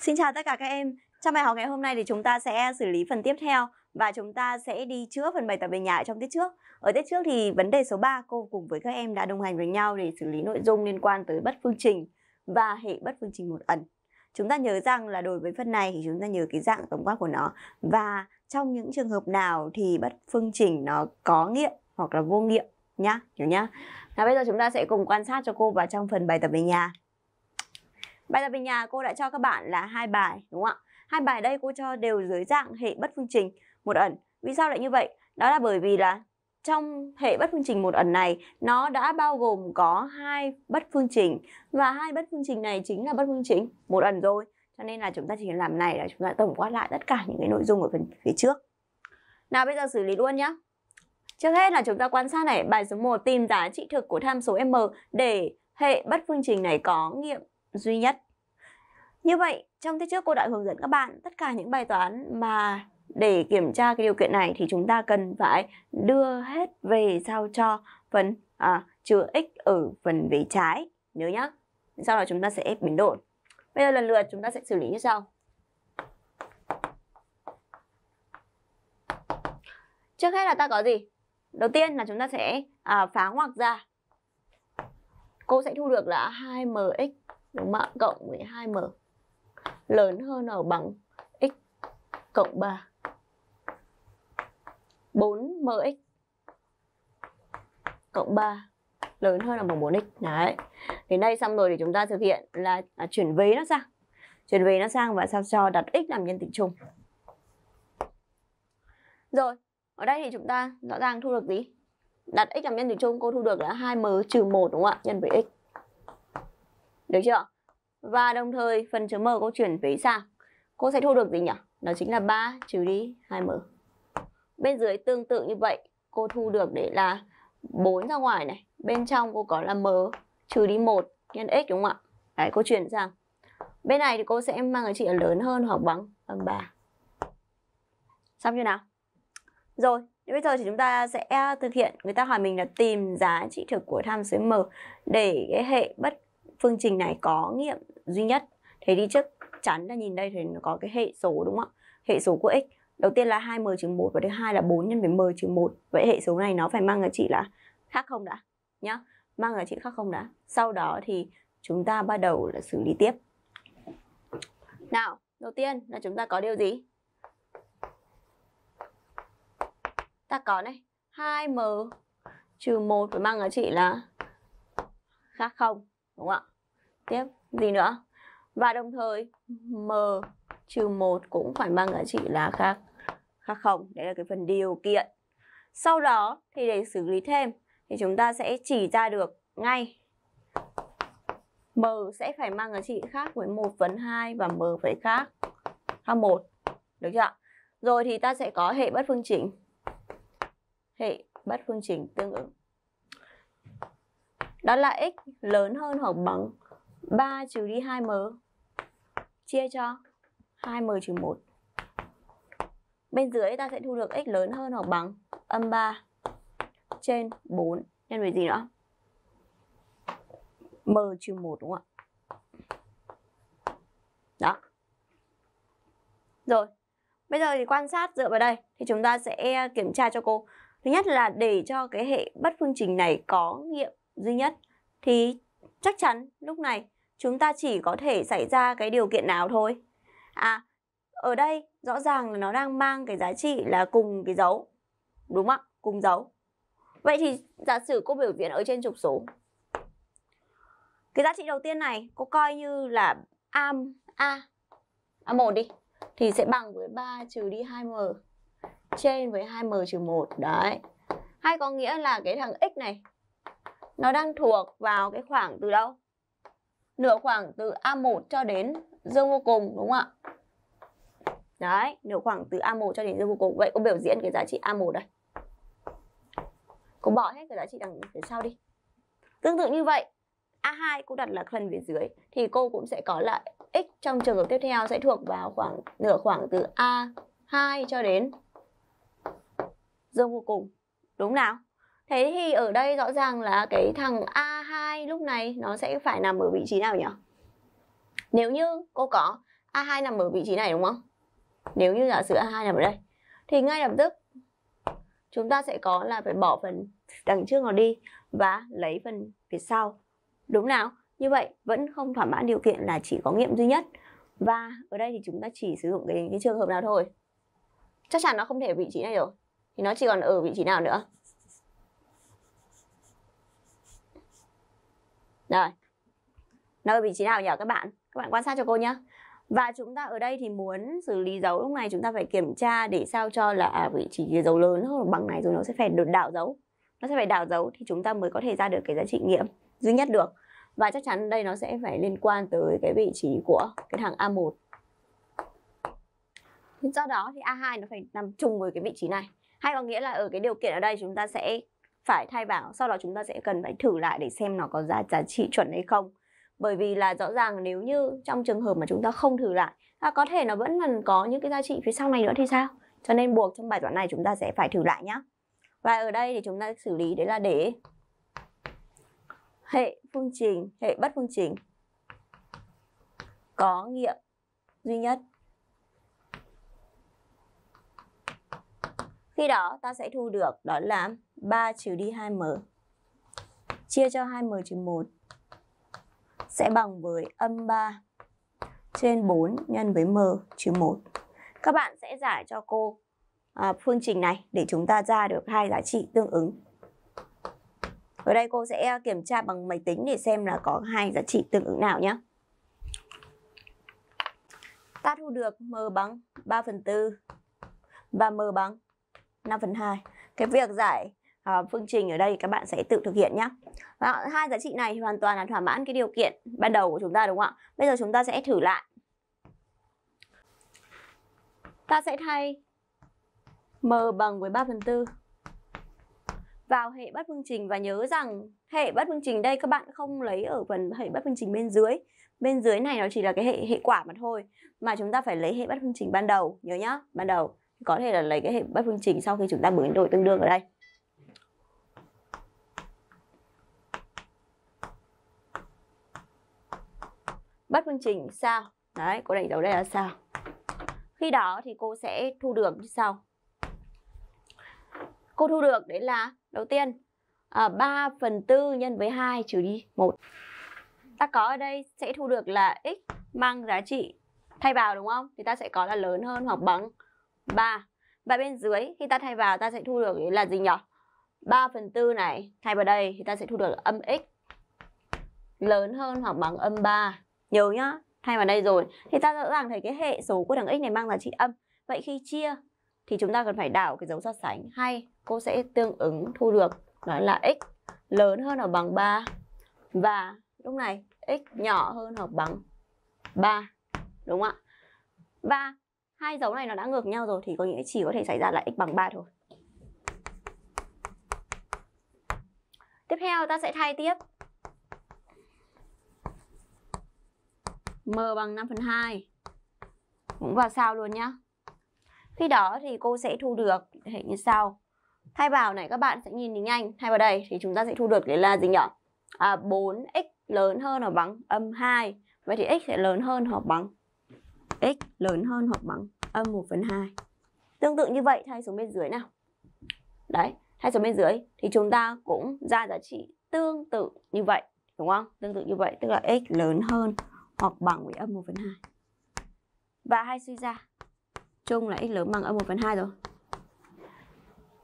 Xin chào tất cả các em. Trong bài học ngày hôm nay thì chúng ta sẽ xử lý phần tiếp theo và chúng ta sẽ đi chữa phần bài tập về nhà ở trong tiết trước. Ở tiết trước thì vấn đề số 3 cô cùng với các em đã đồng hành với nhau để xử lý nội dung liên quan tới bất phương trình và hệ bất phương trình một ẩn. Chúng ta nhớ rằng là đối với phần này thì chúng ta nhớ cái dạng tổng quát của nó và trong những trường hợp nào thì bất phương trình nó có nghiệm hoặc là vô nghiệm nhá, hiểu nhá. Và bây giờ chúng ta sẽ cùng quan sát cho cô vào trong phần bài tập về nhà. Bài tập về nhà cô đã cho các bạn là hai bài đúng không ạ? Hai bài đây cô cho đều dưới dạng hệ bất phương trình một ẩn. Vì sao lại như vậy? Đó là bởi vì là trong hệ bất phương trình một ẩn này nó đã bao gồm có hai bất phương trình và hai bất phương trình này chính là bất phương trình một ẩn rồi. Cho nên là chúng ta chỉ làm này là chúng ta tổng quát lại tất cả những cái nội dung ở phần phía trước. Nào bây giờ xử lý luôn nhé. Trước hết là chúng ta quan sát này, bài số 1 tìm giá trị thực của tham số m để hệ bất phương trình này có nghiệm duy nhất. Như vậy, trong tiết trước cô đã hướng dẫn các bạn tất cả những bài toán mà để kiểm tra cái điều kiện này thì chúng ta cần phải đưa hết về sao cho phần à, chứa x ở phần vế trái. Nhớ nhá. Sau đó chúng ta sẽ biến đổi. Bây giờ lần lượt chúng ta sẽ xử lý như sau. Trước hết là ta có gì? Đầu tiên là chúng ta sẽ à, phá ngoặc ra. Cô sẽ thu được là 2mx đúng không ạ? Cộng 12m lớn hơn ở bằng x cộng 3. 4mx cộng 3 lớn hơn là bằng 4x. Đấy. Đến đây xong rồi thì chúng ta thực hiện là à, chuyển vế nó sang. Chuyển vế nó sang và sao cho đặt x làm nhân tử chung. Rồi, ở đây thì chúng ta rõ ràng thu được gì? Đặt x làm nhân tử chung cô thu được là 2m trừ 1 đúng không ạ? Nhân với x. Được chưa? Và đồng thời phần chấm M cô chuyển về sang. Cô sẽ thu được gì nhỉ? Đó chính là 3 trừ đi 2M. Bên dưới tương tự như vậy, cô thu được để là 4 ra ngoài này. Bên trong cô có là M trừ đi 1 nhân x đúng không ạ? Đấy, cô chuyển sang. Bên này thì cô sẽ mang cái trị là lớn hơn hoặc bằng âm 3. Xong chưa nào? Rồi, bây giờ thì chúng ta sẽ thực hiện, người ta hỏi mình là tìm giá trị thực của tham số M để cái hệ bất phương trình này có nghiệm duy nhất thế thì chắc chắn là nhìn đây thì nó có cái hệ số đúng không ạ hệ số của x đầu tiên là 2m trừ 1 và thứ hai là 4 nhân với m trừ 1 vậy hệ số này nó phải mang giá trị là khác không đã nhá mang giá trị khác không đã sau đó thì chúng ta bắt đầu là xử lý tiếp nào đầu tiên là chúng ta có điều gì ta có này 2m trừ một phải mang giá trị là khác không đúng không ạ tiếp gì nữa và đồng thời m trừ một cũng phải mang giá trị là khác khác không đấy là cái phần điều kiện sau đó thì để xử lý thêm thì chúng ta sẽ chỉ ra được ngay m sẽ phải mang giá trị khác với 1 phần 2 và m phải khác khác 1. Được chưa ạ? Rồi thì ta sẽ có hệ bất phương trình. Hệ bất phương trình tương ứng đó là x lớn hơn hoặc bằng 3 trừ đi 2m chia cho 2m trừ 1 bên dưới ta sẽ thu được x lớn hơn hoặc bằng âm 3 trên 4 nhân với gì nữa m trừ 1 đúng không ạ đó rồi bây giờ thì quan sát dựa vào đây thì chúng ta sẽ kiểm tra cho cô thứ nhất là để cho cái hệ bất phương trình này có nghiệm duy nhất thì chắc chắn lúc này chúng ta chỉ có thể xảy ra cái điều kiện nào thôi. À, ở đây rõ ràng là nó đang mang cái giá trị là cùng cái dấu. Đúng không ạ? Cùng dấu. Vậy thì giả sử cô biểu diễn ở trên trục số. Cái giá trị đầu tiên này cô coi như là a a a 1 đi thì sẽ bằng với 3 trừ đi 2m trên với 2m trừ 1 đấy. Hay có nghĩa là cái thằng x này nó đang thuộc vào cái khoảng từ đâu? Nửa khoảng từ A1 cho đến dương vô cùng đúng không ạ? Đấy, nửa khoảng từ A1 cho đến dương vô cùng. Vậy cô biểu diễn cái giá trị A1 đây. Cô bỏ hết cái giá trị đằng phía sau đi. Tương tự như vậy, A2 cô đặt là phần phía dưới thì cô cũng sẽ có là x trong trường hợp tiếp theo sẽ thuộc vào khoảng nửa khoảng từ A2 cho đến dương vô cùng. Đúng nào? Thế thì ở đây rõ ràng là cái thằng A2 lúc này nó sẽ phải nằm ở vị trí nào nhỉ? Nếu như cô có A2 nằm ở vị trí này đúng không? Nếu như giả sử A2 nằm ở đây thì ngay lập tức chúng ta sẽ có là phải bỏ phần đằng trước nó đi và lấy phần phía sau. Đúng nào? Như vậy vẫn không thỏa mãn điều kiện là chỉ có nghiệm duy nhất. Và ở đây thì chúng ta chỉ sử dụng cái, cái trường hợp nào thôi. Chắc chắn nó không thể ở vị trí này rồi. Thì nó chỉ còn ở vị trí nào nữa? Rồi. nơi vị trí nào nhỉ các bạn? Các bạn quan sát cho cô nhé. Và chúng ta ở đây thì muốn xử lý dấu lúc này chúng ta phải kiểm tra để sao cho là à, vị trí dấu lớn hơn bằng này rồi nó sẽ phải được đảo dấu. Nó sẽ phải đảo dấu thì chúng ta mới có thể ra được cái giá trị nghiệm duy nhất được. Và chắc chắn đây nó sẽ phải liên quan tới cái vị trí của cái thằng A1. Do đó thì A2 nó phải nằm chung với cái vị trí này. Hay có nghĩa là ở cái điều kiện ở đây chúng ta sẽ phải thay vào sau đó chúng ta sẽ cần phải thử lại để xem nó có giá giá trị chuẩn hay không bởi vì là rõ ràng nếu như trong trường hợp mà chúng ta không thử lại là có thể nó vẫn còn có những cái giá trị phía sau này nữa thì sao cho nên buộc trong bài toán này chúng ta sẽ phải thử lại nhé và ở đây thì chúng ta xử lý đấy là để hệ phương trình hệ bất phương trình có nghiệm duy nhất khi đó ta sẽ thu được đó là 3 trừ đi 2m chia cho 2m trừ 1 sẽ bằng với âm 3 trên 4 nhân với m trừ 1. Các bạn sẽ giải cho cô à, phương trình này để chúng ta ra được hai giá trị tương ứng. Ở đây cô sẽ kiểm tra bằng máy tính để xem là có hai giá trị tương ứng nào nhé. Ta thu được m bằng 3 phần 4 và m bằng 5 phần 2. Cái việc giải à, phương trình ở đây các bạn sẽ tự thực hiện nhé. Và hai giá trị này hoàn toàn là thỏa mãn cái điều kiện ban đầu của chúng ta đúng không ạ? Bây giờ chúng ta sẽ thử lại. Ta sẽ thay m bằng với 3 phần tư vào hệ bất phương trình và nhớ rằng hệ bất phương trình đây các bạn không lấy ở phần hệ bất phương trình bên dưới bên dưới này nó chỉ là cái hệ hệ quả mà thôi mà chúng ta phải lấy hệ bất phương trình ban đầu nhớ nhá ban đầu có thể là lấy cái hệ bất phương trình sau khi chúng ta biến đổi tương đương ở đây bất phương trình sao đấy cô đánh dấu đây là sao khi đó thì cô sẽ thu được như sau cô thu được đấy là đầu tiên à, 3 phần 4 nhân với 2 trừ đi 1 ta có ở đây sẽ thu được là x mang giá trị thay vào đúng không thì ta sẽ có là lớn hơn hoặc bằng 3 và bên dưới khi ta thay vào ta sẽ thu được là gì nhỉ 3 phần 4 này thay vào đây thì ta sẽ thu được âm x lớn hơn hoặc bằng âm 3 Nhớ nhá, thay vào đây rồi thì ta rõ ràng thấy cái hệ số của thằng x này mang giá trị âm. Vậy khi chia thì chúng ta cần phải đảo cái dấu so sánh hay cô sẽ tương ứng thu được đó là x lớn hơn hoặc bằng 3 và lúc này x nhỏ hơn hoặc bằng 3 đúng không ạ? Và hai dấu này nó đã ngược nhau rồi thì có nghĩa chỉ có thể xảy ra là x bằng 3 thôi. Tiếp theo ta sẽ thay tiếp M bằng 5 phần 2 Cũng vào sau luôn nhá Khi đó thì cô sẽ thu được hình như sau Thay vào này các bạn sẽ nhìn thấy nhanh Thay vào đây thì chúng ta sẽ thu được là gì nhỉ à, 4x lớn hơn hoặc bằng âm 2 Vậy thì x sẽ lớn hơn hoặc bằng x lớn hơn hoặc bằng âm 1 phần 2 Tương tự như vậy thay xuống bên dưới nào Đấy, thay xuống bên dưới thì chúng ta cũng ra giá trị tương tự như vậy Đúng không? Tương tự như vậy tức là x lớn hơn hoặc bằng với âm 1 phần 2 và hai suy ra chung là x lớn bằng âm 1 phần 2 rồi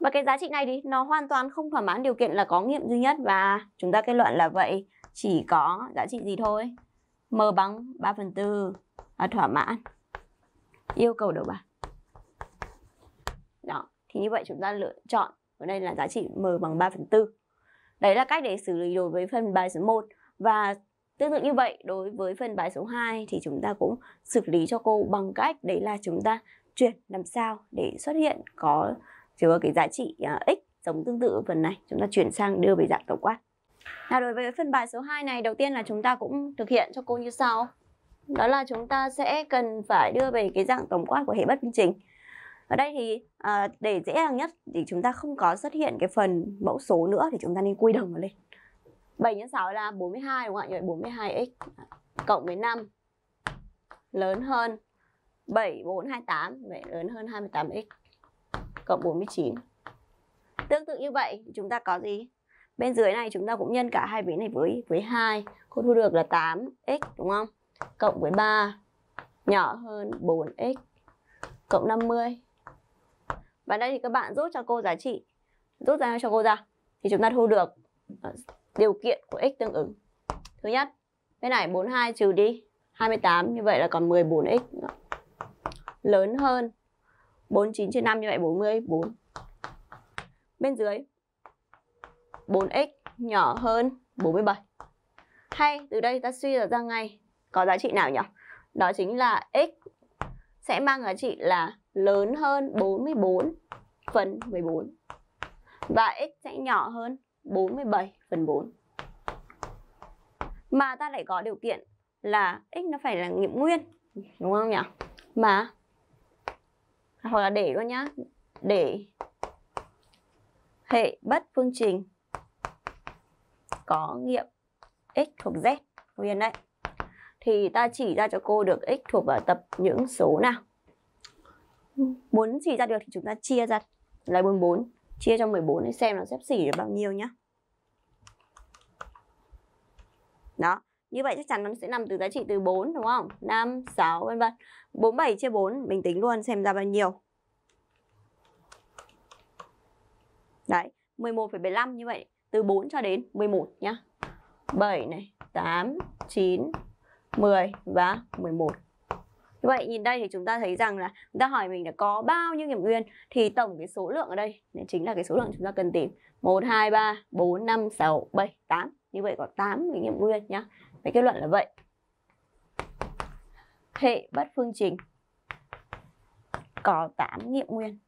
và cái giá trị này thì nó hoàn toàn không thỏa mãn điều kiện là có nghiệm duy nhất và chúng ta kết luận là vậy chỉ có giá trị gì thôi m bằng 3 phần 4 là thỏa mãn yêu cầu đầu bài đó thì như vậy chúng ta lựa chọn ở đây là giá trị m bằng 3 phần 4 đấy là cách để xử lý đối với phần bài số 1 và Tương tự như vậy, đối với phần bài số 2 thì chúng ta cũng xử lý cho cô bằng cách đấy là chúng ta chuyển làm sao để xuất hiện có chứa cái giá trị à, x giống tương tự ở phần này. Chúng ta chuyển sang đưa về dạng tổng quát. Nào đối với phần bài số 2 này, đầu tiên là chúng ta cũng thực hiện cho cô như sau. Đó là chúng ta sẽ cần phải đưa về cái dạng tổng quát của hệ bất bình trình. Ở đây thì à, để dễ dàng nhất thì chúng ta không có xuất hiện cái phần mẫu số nữa thì chúng ta nên quy đồng nó lên. 7 nhân 6 là 42 đúng không ạ? Như vậy 42x cộng với 5 lớn hơn 7428 vậy lớn hơn 28x cộng 49. Tương tự như vậy chúng ta có gì? Bên dưới này chúng ta cũng nhân cả hai vế này với với 2, cô thu được là 8x đúng không? Cộng với 3 nhỏ hơn 4x cộng 50. Và đây thì các bạn rút cho cô giá trị, rút ra cho cô ra thì chúng ta thu được ờ, điều kiện của x tương ứng. Thứ nhất, bên này 42 trừ đi 28 như vậy là còn 14x lớn hơn 49 trên 5 như vậy 44. Bên dưới 4x nhỏ hơn 47. Hay từ đây ta suy ra ngay có giá trị nào nhỉ? Đó chính là x sẽ mang giá trị là lớn hơn 44 phần 14 và x sẽ nhỏ hơn 47 phần 4 mà ta lại có điều kiện là x nó phải là nghiệm nguyên đúng không nhỉ mà hoặc là để luôn nhá để hệ bất phương trình có nghiệm x thuộc z nguyên đấy thì ta chỉ ra cho cô được x thuộc vào tập những số nào muốn chỉ ra được thì chúng ta chia ra lấy 44 chia cho 14 để xem nó xếp xỉ được bao nhiêu nhá Đó, như vậy chắc chắn nó sẽ nằm từ giá trị từ 4 đúng không? 5, 6 vân vân. 47 chia 4 mình tính luôn xem ra bao nhiêu. Đấy, 11,75 như vậy từ 4 cho đến 11 nhá. 7 này, 8, 9, 10 và 11. Như vậy nhìn đây thì chúng ta thấy rằng là chúng ta hỏi mình là có bao nhiêu nghiệm nguyên thì tổng cái số lượng ở đây chính là cái số lượng chúng ta cần tìm. 1 2 3 4 5 6 7 8 như vậy có 8 cái nghiệm nguyên nhá vậy kết luận là vậy hệ bất phương trình có 8 nghiệm nguyên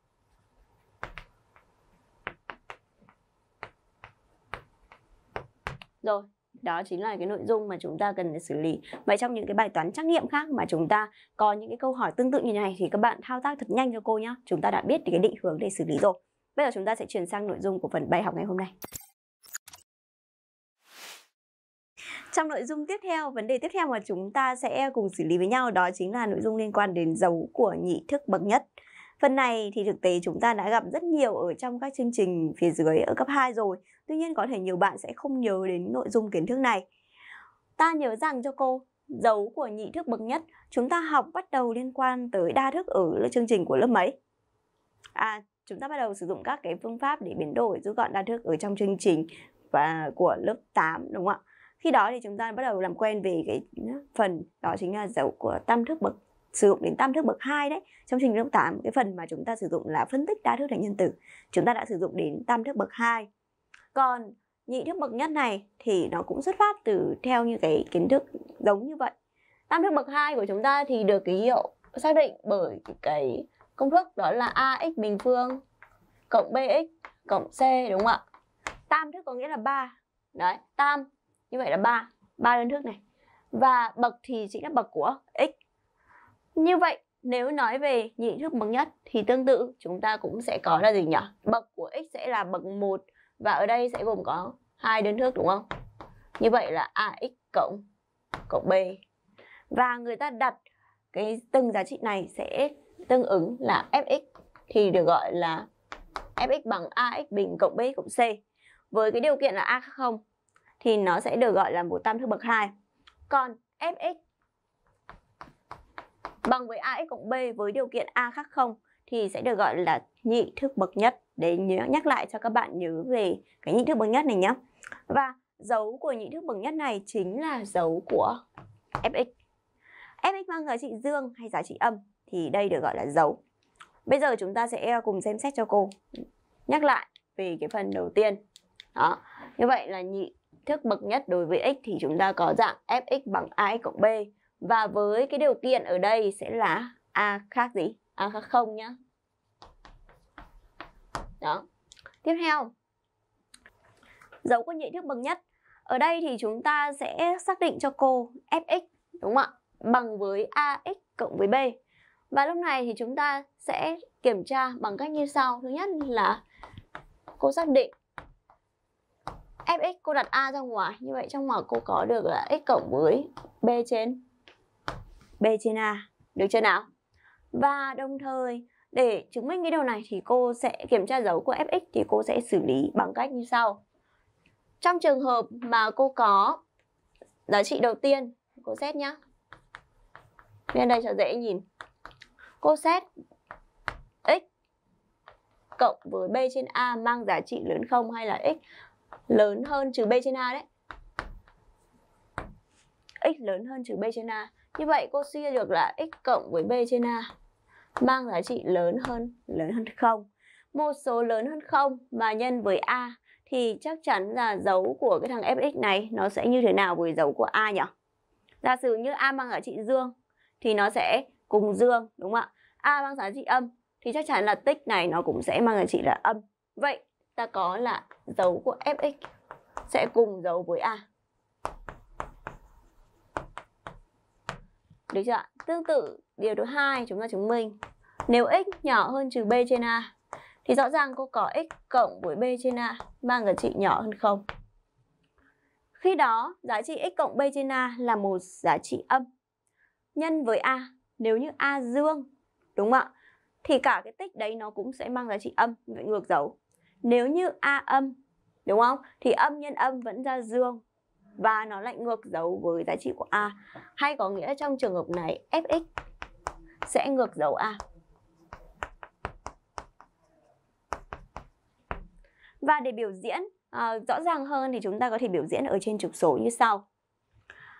rồi đó chính là cái nội dung mà chúng ta cần để xử lý vậy trong những cái bài toán trắc nghiệm khác mà chúng ta có những cái câu hỏi tương tự như này thì các bạn thao tác thật nhanh cho cô nhá chúng ta đã biết cái định hướng để xử lý rồi bây giờ chúng ta sẽ chuyển sang nội dung của phần bài học ngày hôm nay Trong nội dung tiếp theo, vấn đề tiếp theo mà chúng ta sẽ cùng xử lý với nhau đó chính là nội dung liên quan đến dấu của nhị thức bậc nhất. Phần này thì thực tế chúng ta đã gặp rất nhiều ở trong các chương trình phía dưới ở cấp 2 rồi. Tuy nhiên có thể nhiều bạn sẽ không nhớ đến nội dung kiến thức này. Ta nhớ rằng cho cô, dấu của nhị thức bậc nhất chúng ta học bắt đầu liên quan tới đa thức ở chương trình của lớp mấy? À, chúng ta bắt đầu sử dụng các cái phương pháp để biến đổi rút gọn đa thức ở trong chương trình và của lớp 8 đúng không ạ? khi đó thì chúng ta bắt đầu làm quen về cái phần đó chính là dấu của tam thức bậc sử dụng đến tam thức bậc 2 đấy trong trình lớp 8 cái phần mà chúng ta sử dụng là phân tích đa thức thành nhân tử chúng ta đã sử dụng đến tam thức bậc 2 còn nhị thức bậc nhất này thì nó cũng xuất phát từ theo như cái kiến thức giống như vậy tam thức bậc 2 của chúng ta thì được ký hiệu xác định bởi cái công thức đó là ax bình phương cộng bx cộng c đúng không ạ tam thức có nghĩa là ba đấy tam như vậy là ba ba đơn thức này và bậc thì chính là bậc của x như vậy nếu nói về nhị thức bậc nhất thì tương tự chúng ta cũng sẽ có là gì nhỉ bậc của x sẽ là bậc 1 và ở đây sẽ gồm có hai đơn thức đúng không như vậy là ax cộng cộng b và người ta đặt cái từng giá trị này sẽ tương ứng là fx thì được gọi là fx bằng ax bình cộng b cộng c với cái điều kiện là a0 khác thì nó sẽ được gọi là một tam thức bậc 2. Còn fx bằng với ax cộng b với điều kiện a khác không thì sẽ được gọi là nhị thức bậc nhất. Để nhớ nhắc lại cho các bạn nhớ về cái nhị thức bậc nhất này nhé. Và dấu của nhị thức bậc nhất này chính là dấu của fx. fx mang giá trị dương hay giá trị âm thì đây được gọi là dấu. Bây giờ chúng ta sẽ à, cùng xem xét cho cô. Nhắc lại về cái phần đầu tiên. Đó. Như vậy là nhị thức bậc nhất đối với x thì chúng ta có dạng fx bằng ax cộng b. Và với cái điều kiện ở đây sẽ là a khác gì? A khác không nhá. Đó. Tiếp theo. Dấu của nhị thức bậc nhất. Ở đây thì chúng ta sẽ xác định cho cô fx đúng không ạ? Bằng với ax cộng với b. Và lúc này thì chúng ta sẽ kiểm tra bằng cách như sau. Thứ nhất là cô xác định fx cô đặt a ra ngoài như vậy trong ngoặc cô có được là x cộng với b trên b trên a được chưa nào và đồng thời để chứng minh cái điều này thì cô sẽ kiểm tra dấu của fx thì cô sẽ xử lý bằng cách như sau trong trường hợp mà cô có giá trị đầu tiên cô xét nhá nên đây cho dễ nhìn cô xét x cộng với b trên a mang giá trị lớn không hay là x lớn hơn trừ b trên a đấy x lớn hơn trừ b trên a như vậy cô suy ra được là x cộng với b trên a mang giá trị lớn hơn lớn hơn không một số lớn hơn không mà nhân với a thì chắc chắn là dấu của cái thằng fx này nó sẽ như thế nào với dấu của a nhỉ giả sử như a mang giá trị dương thì nó sẽ cùng dương đúng không ạ a mang giá trị âm thì chắc chắn là tích này nó cũng sẽ mang giá trị là âm vậy ta có là dấu của fx sẽ cùng dấu với a. Được chưa ạ? Tương tự điều thứ hai chúng ta chứng minh nếu x nhỏ hơn trừ b trên a thì rõ ràng cô có x cộng với b trên a mang giá trị nhỏ hơn không. Khi đó, giá trị x cộng b trên a là một giá trị âm nhân với a. Nếu như a dương, đúng không ạ? Thì cả cái tích đấy nó cũng sẽ mang giá trị âm, vậy ngược dấu. Nếu như A âm, đúng không? Thì âm nhân âm vẫn ra dương và nó lại ngược dấu với giá trị của A. Hay có nghĩa trong trường hợp này Fx sẽ ngược dấu A. Và để biểu diễn à, rõ ràng hơn thì chúng ta có thể biểu diễn ở trên trục số như sau.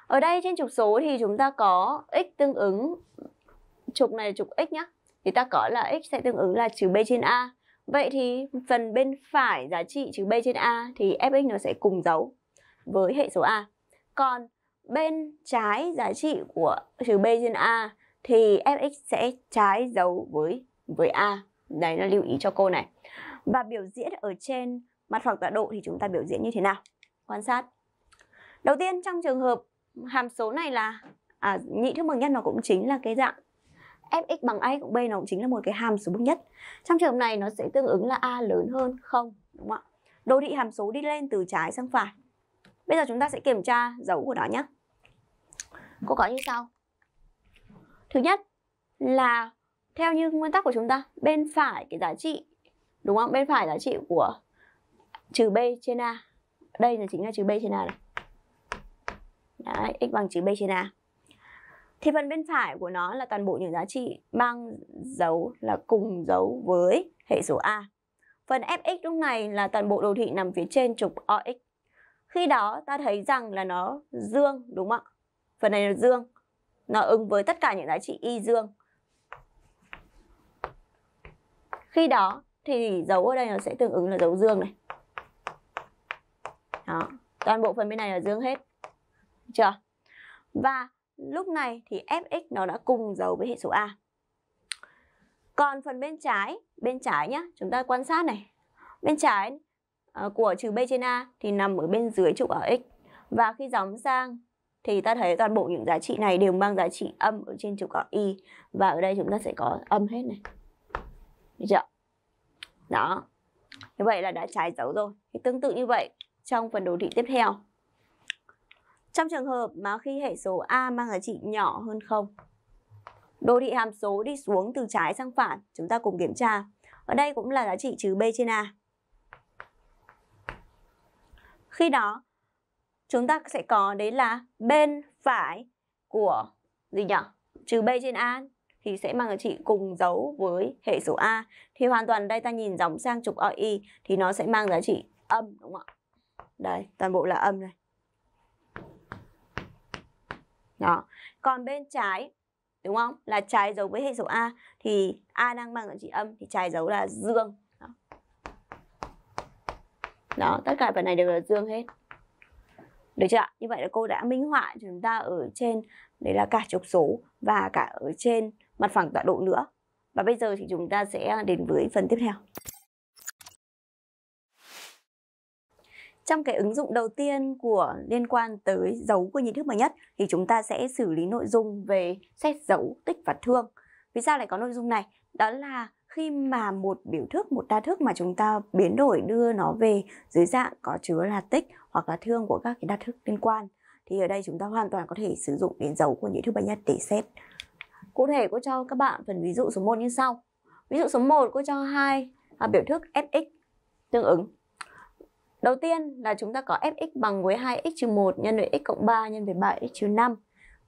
Ở đây trên trục số thì chúng ta có x tương ứng trục này là trục x nhá. Thì ta có là x sẽ tương ứng là trừ b trên a. Vậy thì phần bên phải giá trị trừ b trên a thì fx nó sẽ cùng dấu với hệ số a. Còn bên trái giá trị của trừ b trên a thì fx sẽ trái dấu với với a. Đấy là lưu ý cho cô này. Và biểu diễn ở trên mặt phẳng tọa độ thì chúng ta biểu diễn như thế nào? Quan sát. Đầu tiên trong trường hợp hàm số này là à, nhị thức bậc nhất nó cũng chính là cái dạng fx bằng a cộng b nó cũng chính là một cái hàm số bậc nhất. Trong trường hợp này nó sẽ tương ứng là a lớn hơn không đúng không ạ? Đồ thị hàm số đi lên từ trái sang phải. Bây giờ chúng ta sẽ kiểm tra dấu của nó nhé. Cô có như sau. Thứ nhất là theo như nguyên tắc của chúng ta, bên phải cái giá trị đúng không? Bên phải giá trị của trừ b trên a. Đây là chính là trừ b trên a này. Đấy, x bằng trừ b trên a thì phần bên phải của nó là toàn bộ những giá trị mang dấu là cùng dấu với hệ số A. Phần fx lúc này là toàn bộ đồ thị nằm phía trên trục OX. Khi đó ta thấy rằng là nó dương đúng không ạ? Phần này là dương. Nó ứng với tất cả những giá trị y dương. Khi đó thì dấu ở đây nó sẽ tương ứng là dấu dương này. Đó, toàn bộ phần bên này là dương hết. Được chưa? Và lúc này thì fx nó đã cùng dấu với hệ số a. Còn phần bên trái, bên trái nhá, chúng ta quan sát này. Bên trái ờ, của trừ b trên a thì nằm ở bên dưới trục ở x. Và khi dóng sang thì ta thấy toàn bộ những giá trị này đều mang giá trị âm ở trên trục ở y. Và ở đây chúng ta sẽ có âm hết này. Được chưa? Đó. Như vậy là đã trái dấu rồi. Thì tương tự như vậy trong phần đồ thị tiếp theo. Trong trường hợp mà khi hệ số A mang giá trị nhỏ hơn 0, đồ thị hàm số đi xuống từ trái sang phải, chúng ta cùng kiểm tra. Ở đây cũng là giá trị trừ B trên A. Khi đó, chúng ta sẽ có đấy là bên phải của gì nhỉ? Trừ B trên A thì sẽ mang giá trị cùng dấu với hệ số A. Thì hoàn toàn đây ta nhìn dòng sang trục OI thì nó sẽ mang giá trị âm đúng không ạ? Đấy, toàn bộ là âm này. Đó. Còn bên trái đúng không? Là trái dấu với hệ số A thì A đang bằng trị âm thì trái dấu là dương. Đó. Đó, tất cả phần này đều là dương hết. Được chưa ạ? Như vậy là cô đã minh họa chúng ta ở trên đấy là cả trục số và cả ở trên mặt phẳng tọa độ nữa. Và bây giờ thì chúng ta sẽ đến với phần tiếp theo. Trong cái ứng dụng đầu tiên của liên quan tới dấu của nhị thức bậc nhất thì chúng ta sẽ xử lý nội dung về xét dấu, tích và thương. Vì sao lại có nội dung này? Đó là khi mà một biểu thức, một đa thức mà chúng ta biến đổi đưa nó về dưới dạng có chứa là tích hoặc là thương của các cái đa thức liên quan thì ở đây chúng ta hoàn toàn có thể sử dụng đến dấu của nhị thức bậc nhất để xét. Cụ thể cô cho các bạn phần ví dụ số 1 như sau. Ví dụ số 1 cô cho hai à, biểu thức fx tương ứng Đầu tiên là chúng ta có fx bằng với 2x trừ 1 nhân với x cộng 3 nhân với 3x trừ 5.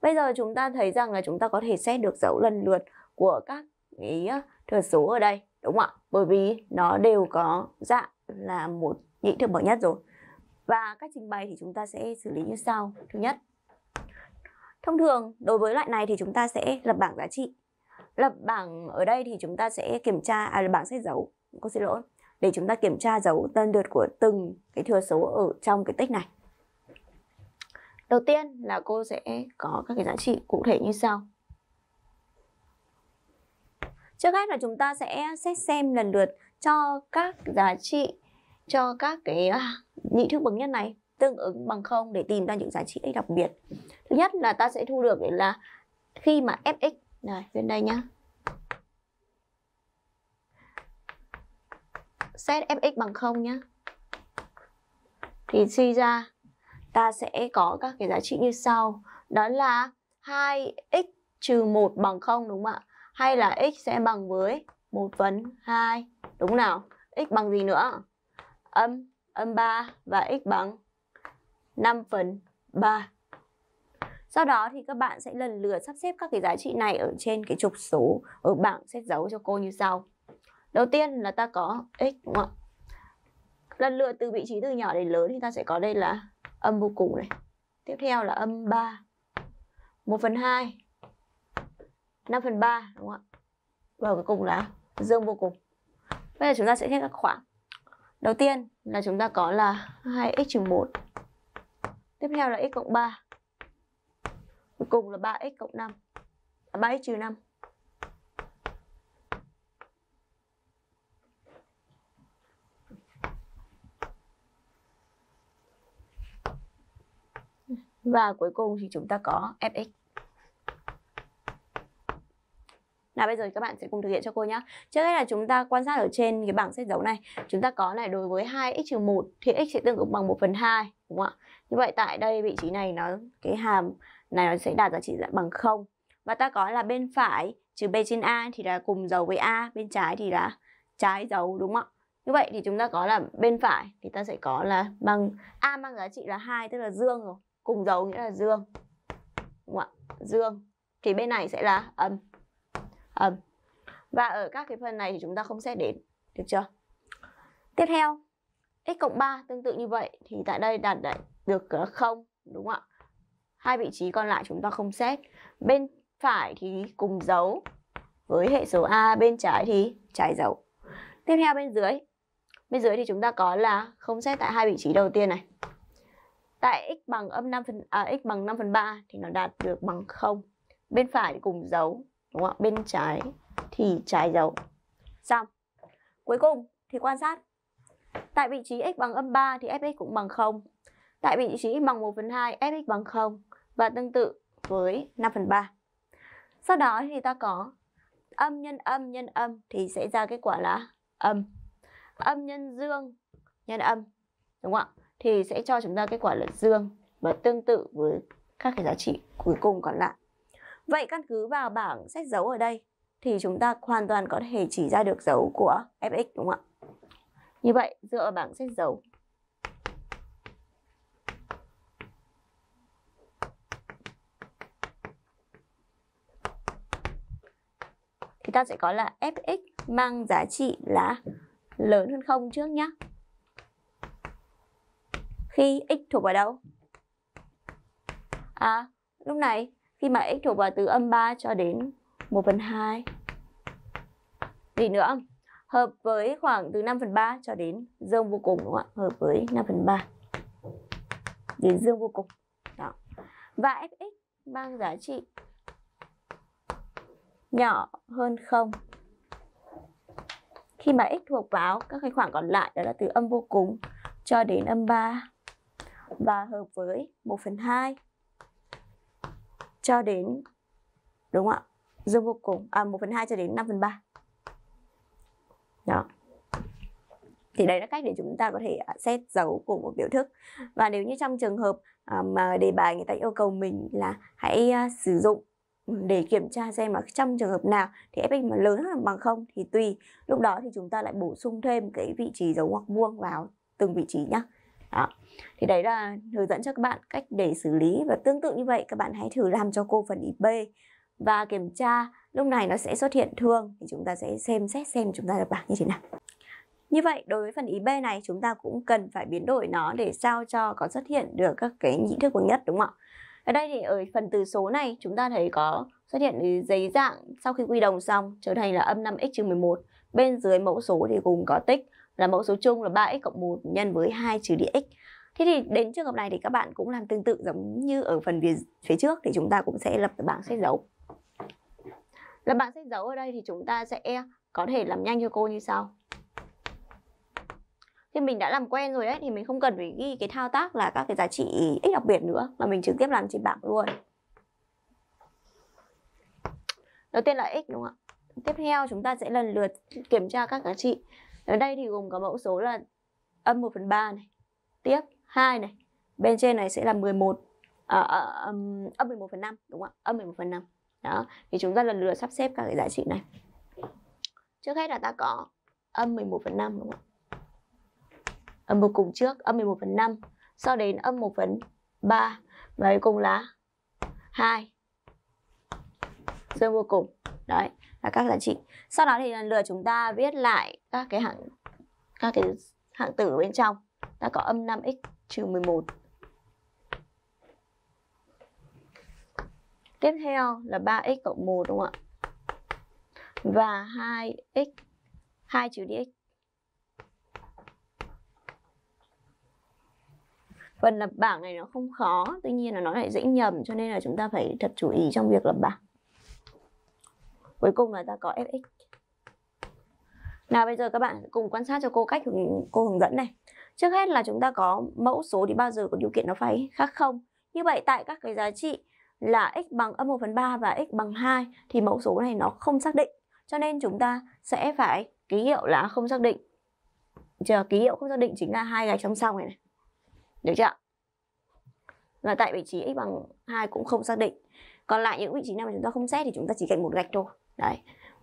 Bây giờ chúng ta thấy rằng là chúng ta có thể xét được dấu lần lượt của các cái thừa số ở đây, đúng không ạ? Bởi vì nó đều có dạng là một nhị thừa bậc nhất rồi. Và cách trình bày thì chúng ta sẽ xử lý như sau. Thứ nhất, thông thường đối với loại này thì chúng ta sẽ lập bảng giá trị. Lập bảng ở đây thì chúng ta sẽ kiểm tra, à lập bảng xét dấu, cô xin lỗi để chúng ta kiểm tra dấu đơn lượt của từng cái thừa số ở trong cái tích này. Đầu tiên là cô sẽ có các cái giá trị cụ thể như sau. Trước hết là chúng ta sẽ xét xem lần lượt cho các giá trị cho các cái à, nhị thức bậc nhất này tương ứng bằng không để tìm ra những giá trị đặc biệt. Thứ nhất là ta sẽ thu được là khi mà fx này bên đây nhá set fx bằng 0 nhé Thì suy ra ta sẽ có các cái giá trị như sau Đó là 2x trừ 1 bằng 0 đúng không ạ? Hay là x sẽ bằng với 1 phần 2 Đúng nào? x bằng gì nữa? Âm, âm 3 và x bằng 5 phần 3 sau đó thì các bạn sẽ lần lượt sắp xếp các cái giá trị này ở trên cái trục số ở bảng xét dấu cho cô như sau đầu tiên là ta có x đúng không ạ lần lượt từ vị trí từ nhỏ đến lớn thì ta sẽ có đây là âm vô cùng này tiếp theo là âm 3 1 phần 2 5 phần 3 đúng không ạ và cuối cùng là dương vô cùng bây giờ chúng ta sẽ thêm các khoảng đầu tiên là chúng ta có là 2x trừ 1 tiếp theo là x cộng 3 cuối cùng là 3x cộng 5 à, 3x trừ 5 Và cuối cùng thì chúng ta có fx. Nào bây giờ các bạn sẽ cùng thực hiện cho cô nhé. Trước hết là chúng ta quan sát ở trên cái bảng xét dấu này. Chúng ta có này đối với 2x 1 thì x sẽ tương ứng bằng 1 phần 2. Đúng không ạ? Như vậy tại đây vị trí này nó cái hàm này nó sẽ đạt giá trị bằng 0. Và ta có là bên phải trừ b trên a thì là cùng dấu với a, bên trái thì là trái dấu đúng không ạ? Như vậy thì chúng ta có là bên phải thì ta sẽ có là bằng a mang giá trị là 2 tức là dương rồi cùng dấu nghĩa là dương đúng không ạ dương thì bên này sẽ là âm âm và ở các cái phần này thì chúng ta không xét đến được chưa tiếp theo x cộng 3 tương tự như vậy thì tại đây đạt được được ờ, không đúng không ạ hai vị trí còn lại chúng ta không xét bên phải thì cùng dấu với hệ số a bên trái thì trái dấu tiếp theo bên dưới bên dưới thì chúng ta có là không xét tại hai vị trí đầu tiên này tại x bằng âm 5 phần à, x bằng 5 phần 3 thì nó đạt được bằng 0 bên phải thì cùng dấu đúng không ạ bên trái thì trái dấu xong cuối cùng thì quan sát tại vị trí x bằng âm 3 thì fx cũng bằng 0 tại vị trí x bằng 1 phần 2 fx bằng 0 và tương tự với 5 phần 3 sau đó thì ta có âm nhân âm nhân âm thì sẽ ra kết quả là âm âm nhân dương nhân âm đúng không ạ thì sẽ cho chúng ta kết quả là dương và tương tự với các cái giá trị cuối cùng còn lại. Vậy căn cứ vào bảng xét dấu ở đây thì chúng ta hoàn toàn có thể chỉ ra được dấu của fx đúng không ạ? Như vậy dựa vào bảng xét dấu thì ta sẽ có là fx mang giá trị là lớn hơn không trước nhé khi x thuộc vào đâu? À, lúc này khi mà x thuộc vào từ âm 3 cho đến 1 phần 2. Gì nữa? Hợp với khoảng từ 5 phần 3 cho đến dương vô cùng đúng không ạ? Hợp với 5 phần 3 đến dương vô cùng. Đó. Và fx mang giá trị nhỏ hơn 0 khi mà x thuộc vào các cái khoảng còn lại đó là từ âm vô cùng cho đến âm 3 và hợp với 1 phần 2 cho đến đúng không ạ? Dương vô cùng à 1 phần 2 cho đến 5 phần 3 đó thì đấy là cách để chúng ta có thể à, xét dấu của một biểu thức và nếu như trong trường hợp à, mà đề bài người ta yêu cầu mình là hãy à, sử dụng để kiểm tra xem là trong trường hợp nào thì fx mà lớn hơn bằng không thì tùy lúc đó thì chúng ta lại bổ sung thêm cái vị trí dấu ngoặc vuông vào từng vị trí nhé đó thì đấy là hướng dẫn cho các bạn cách để xử lý và tương tự như vậy các bạn hãy thử làm cho cô phần ý B và kiểm tra lúc này nó sẽ xuất hiện thương thì chúng ta sẽ xem xét xem chúng ta được bảng như thế nào như vậy đối với phần ý B này chúng ta cũng cần phải biến đổi nó để sao cho có xuất hiện được các cái nhị thức bậc nhất đúng không ạ ở đây thì ở phần từ số này chúng ta thấy có xuất hiện giấy dạng sau khi quy đồng xong trở thành là âm 5x 11 bên dưới mẫu số thì gồm có tích là mẫu số chung là 3x cộng 1 nhân với 2 trừ đi x. Thế thì đến trường hợp này thì các bạn cũng làm tương tự giống như ở phần phía, trước thì chúng ta cũng sẽ lập bảng xét dấu. Lập bảng xét dấu ở đây thì chúng ta sẽ có thể làm nhanh cho cô như sau. Thì mình đã làm quen rồi đấy, thì mình không cần phải ghi cái thao tác là các cái giá trị x đặc biệt nữa mà mình trực tiếp làm trên bảng luôn. Đầu tiên là x đúng không ạ? Tiếp theo chúng ta sẽ lần lượt kiểm tra các giá trị ở đây thì gồm có mẫu số là âm 1 phần 3 này, tiếp 2 này, bên trên này sẽ là 11, à, à, âm, âm 11 phần 5, đúng không ạ? Âm 11 phần 5. Đó, thì chúng ta lần lượt sắp xếp các cái giá trị này. Trước hết là ta có âm 11 phần 5 đúng không ạ? Âm vô cùng trước, âm 11 phần 5, sau đến âm 1 phần 3 và cuối cùng là 2. Dương vô cùng. Đấy, là các giá trị sau đó thì lần lượt chúng ta viết lại các cái hạng các cái hạng tử bên trong ta có âm 5x trừ 11 tiếp theo là 3x cộng 1 đúng không ạ và 2x 2 trừ dx phần lập bảng này nó không khó tuy nhiên là nó lại dễ nhầm cho nên là chúng ta phải thật chú ý trong việc lập bảng cuối cùng là ta có fx nào bây giờ các bạn cùng quan sát cho cô cách cô hướng dẫn này trước hết là chúng ta có mẫu số thì bao giờ có điều kiện nó phải khác không như vậy tại các cái giá trị là x bằng âm 1 phần 3 và x bằng 2 thì mẫu số này nó không xác định cho nên chúng ta sẽ phải ký hiệu là không xác định chờ ký hiệu không xác định chính là hai gạch song song này, này. được chưa và tại vị trí x bằng 2 cũng không xác định còn lại những vị trí nào mà chúng ta không xét thì chúng ta chỉ cạnh một gạch thôi Đấy.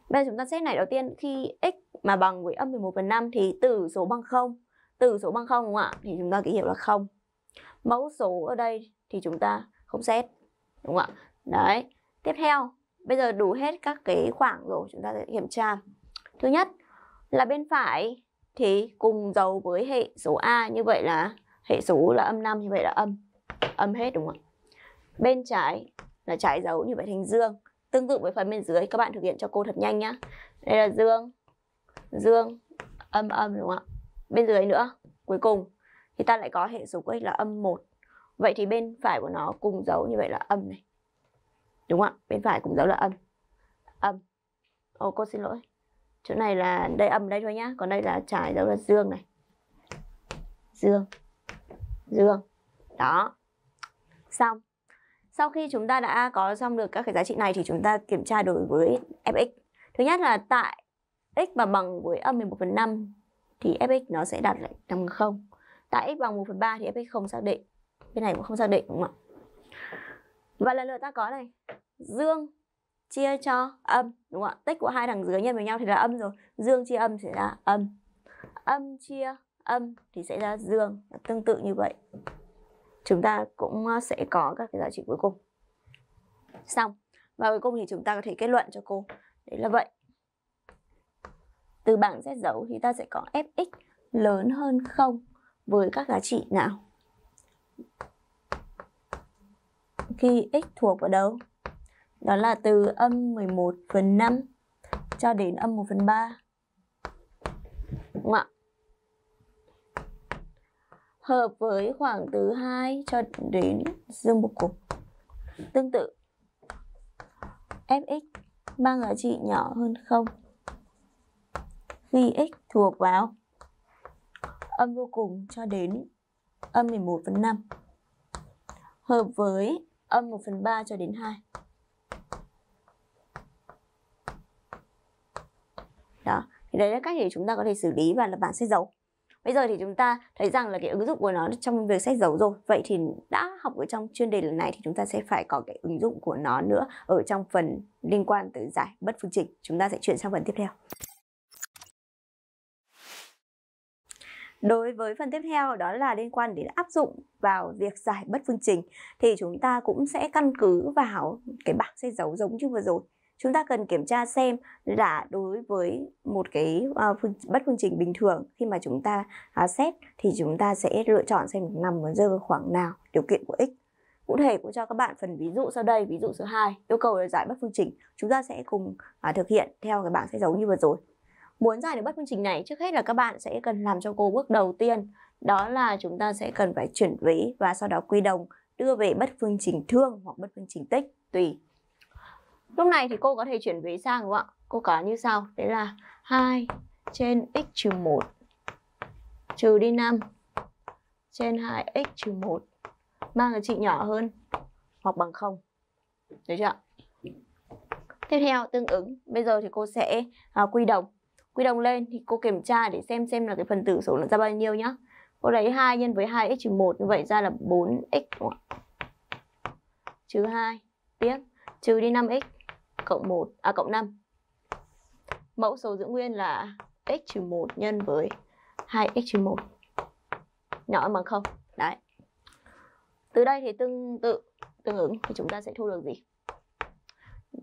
Bây giờ chúng ta xét này đầu tiên khi x mà bằng với âm 11 phần 5 thì từ số bằng 0 Từ số bằng 0 đúng không ạ? Thì chúng ta ký hiệu là 0 Mẫu số ở đây thì chúng ta không xét Đúng không ạ? Đấy Tiếp theo Bây giờ đủ hết các cái khoảng rồi chúng ta sẽ kiểm tra Thứ nhất là bên phải thì cùng dấu với hệ số A Như vậy là hệ số là âm 5 như vậy là âm Âm hết đúng không ạ? Bên trái là trái dấu như vậy thành dương tương tự với phần bên dưới các bạn thực hiện cho cô thật nhanh nhá đây là dương dương âm âm đúng không ạ bên dưới nữa cuối cùng thì ta lại có hệ số của x là âm 1 vậy thì bên phải của nó cùng dấu như vậy là âm này đúng không ạ bên phải cùng dấu là âm âm ô cô xin lỗi chỗ này là đây âm đây thôi nhá còn đây là trái dấu là dương này dương dương đó xong sau khi chúng ta đã có xong được các cái giá trị này thì chúng ta kiểm tra đối với fx thứ nhất là tại x mà bằng với âm 11 phần 5 thì fx nó sẽ đạt lại bằng 0 tại x bằng 1 phần 3 thì fx không xác định bên này cũng không xác định đúng không ạ và lần lượt ta có này dương chia cho âm đúng không ạ tích của hai đằng dưới nhân với nhau thì là âm rồi dương chia âm sẽ ra âm âm chia âm thì sẽ ra dương tương tự như vậy chúng ta cũng ờ, sẽ có các cái giá trị cuối cùng xong và cuối cùng thì chúng ta có thể kết luận cho cô đấy là vậy từ bảng xét dấu thì ta sẽ có fx lớn hơn không với các giá trị nào khi x thuộc vào đâu đó là từ âm 11 phần 5 cho đến âm 1 phần 3 đúng không ạ hợp với khoảng từ 2 cho đến dương vô cùng. Tương tự, fx mang giá trị nhỏ hơn 0 khi x thuộc vào âm vô cùng cho đến âm 11 phần 5 hợp với âm 1 phần 3 cho đến 2. Đó, thì đấy là cách để chúng ta có thể xử lý và lập bảng sách dấu. Bây giờ thì chúng ta thấy rằng là cái ứng dụng của nó trong việc sách dấu rồi. Vậy thì đã học ở trong chuyên đề lần này thì chúng ta sẽ phải có cái ứng dụng của nó nữa ở trong phần liên quan tới giải bất phương trình. Chúng ta sẽ chuyển sang phần tiếp theo. Đối với phần tiếp theo đó là liên quan đến áp dụng vào việc giải bất phương trình thì chúng ta cũng sẽ căn cứ vào cái bảng xe dấu giống như vừa rồi chúng ta cần kiểm tra xem là đối với một cái uh, phương, bất phương trình bình thường khi mà chúng ta uh, xét thì chúng ta sẽ lựa chọn xem nằm ở rơi khoảng nào điều kiện của x cụ thể cô cho các bạn phần ví dụ sau đây ví dụ số 2 yêu cầu là giải bất phương trình chúng ta sẽ cùng uh, thực hiện theo cái bảng sẽ giống như vừa rồi muốn giải được bất phương trình này trước hết là các bạn sẽ cần làm cho cô bước đầu tiên đó là chúng ta sẽ cần phải chuyển vế và sau đó quy đồng đưa về bất phương trình thương hoặc bất phương trình tích tùy Lúc này thì cô có thể chuyển vế sang đúng không ạ? Cô có như sau, đấy là 2 trên x trừ 1 trừ đi 5 trên 2x trừ 1 mang giá trị nhỏ hơn hoặc bằng 0. Được chưa ạ? Tiếp theo tương ứng, bây giờ thì cô sẽ à, quy đồng. Quy đồng lên thì cô kiểm tra để xem xem là cái phần tử số nó ra bao nhiêu nhá. Cô lấy 2 nhân với 2x trừ 1 như vậy ra là 4x đúng không? Trừ 2, tiếp, trừ đi 5x cộng 1 à cộng 5. Mẫu số giữ nguyên là x-1 nhân với 2x-1 nhỏ hơn bằng 0. Đấy. Từ đây thì tương tự tương ứng thì chúng ta sẽ thu được gì?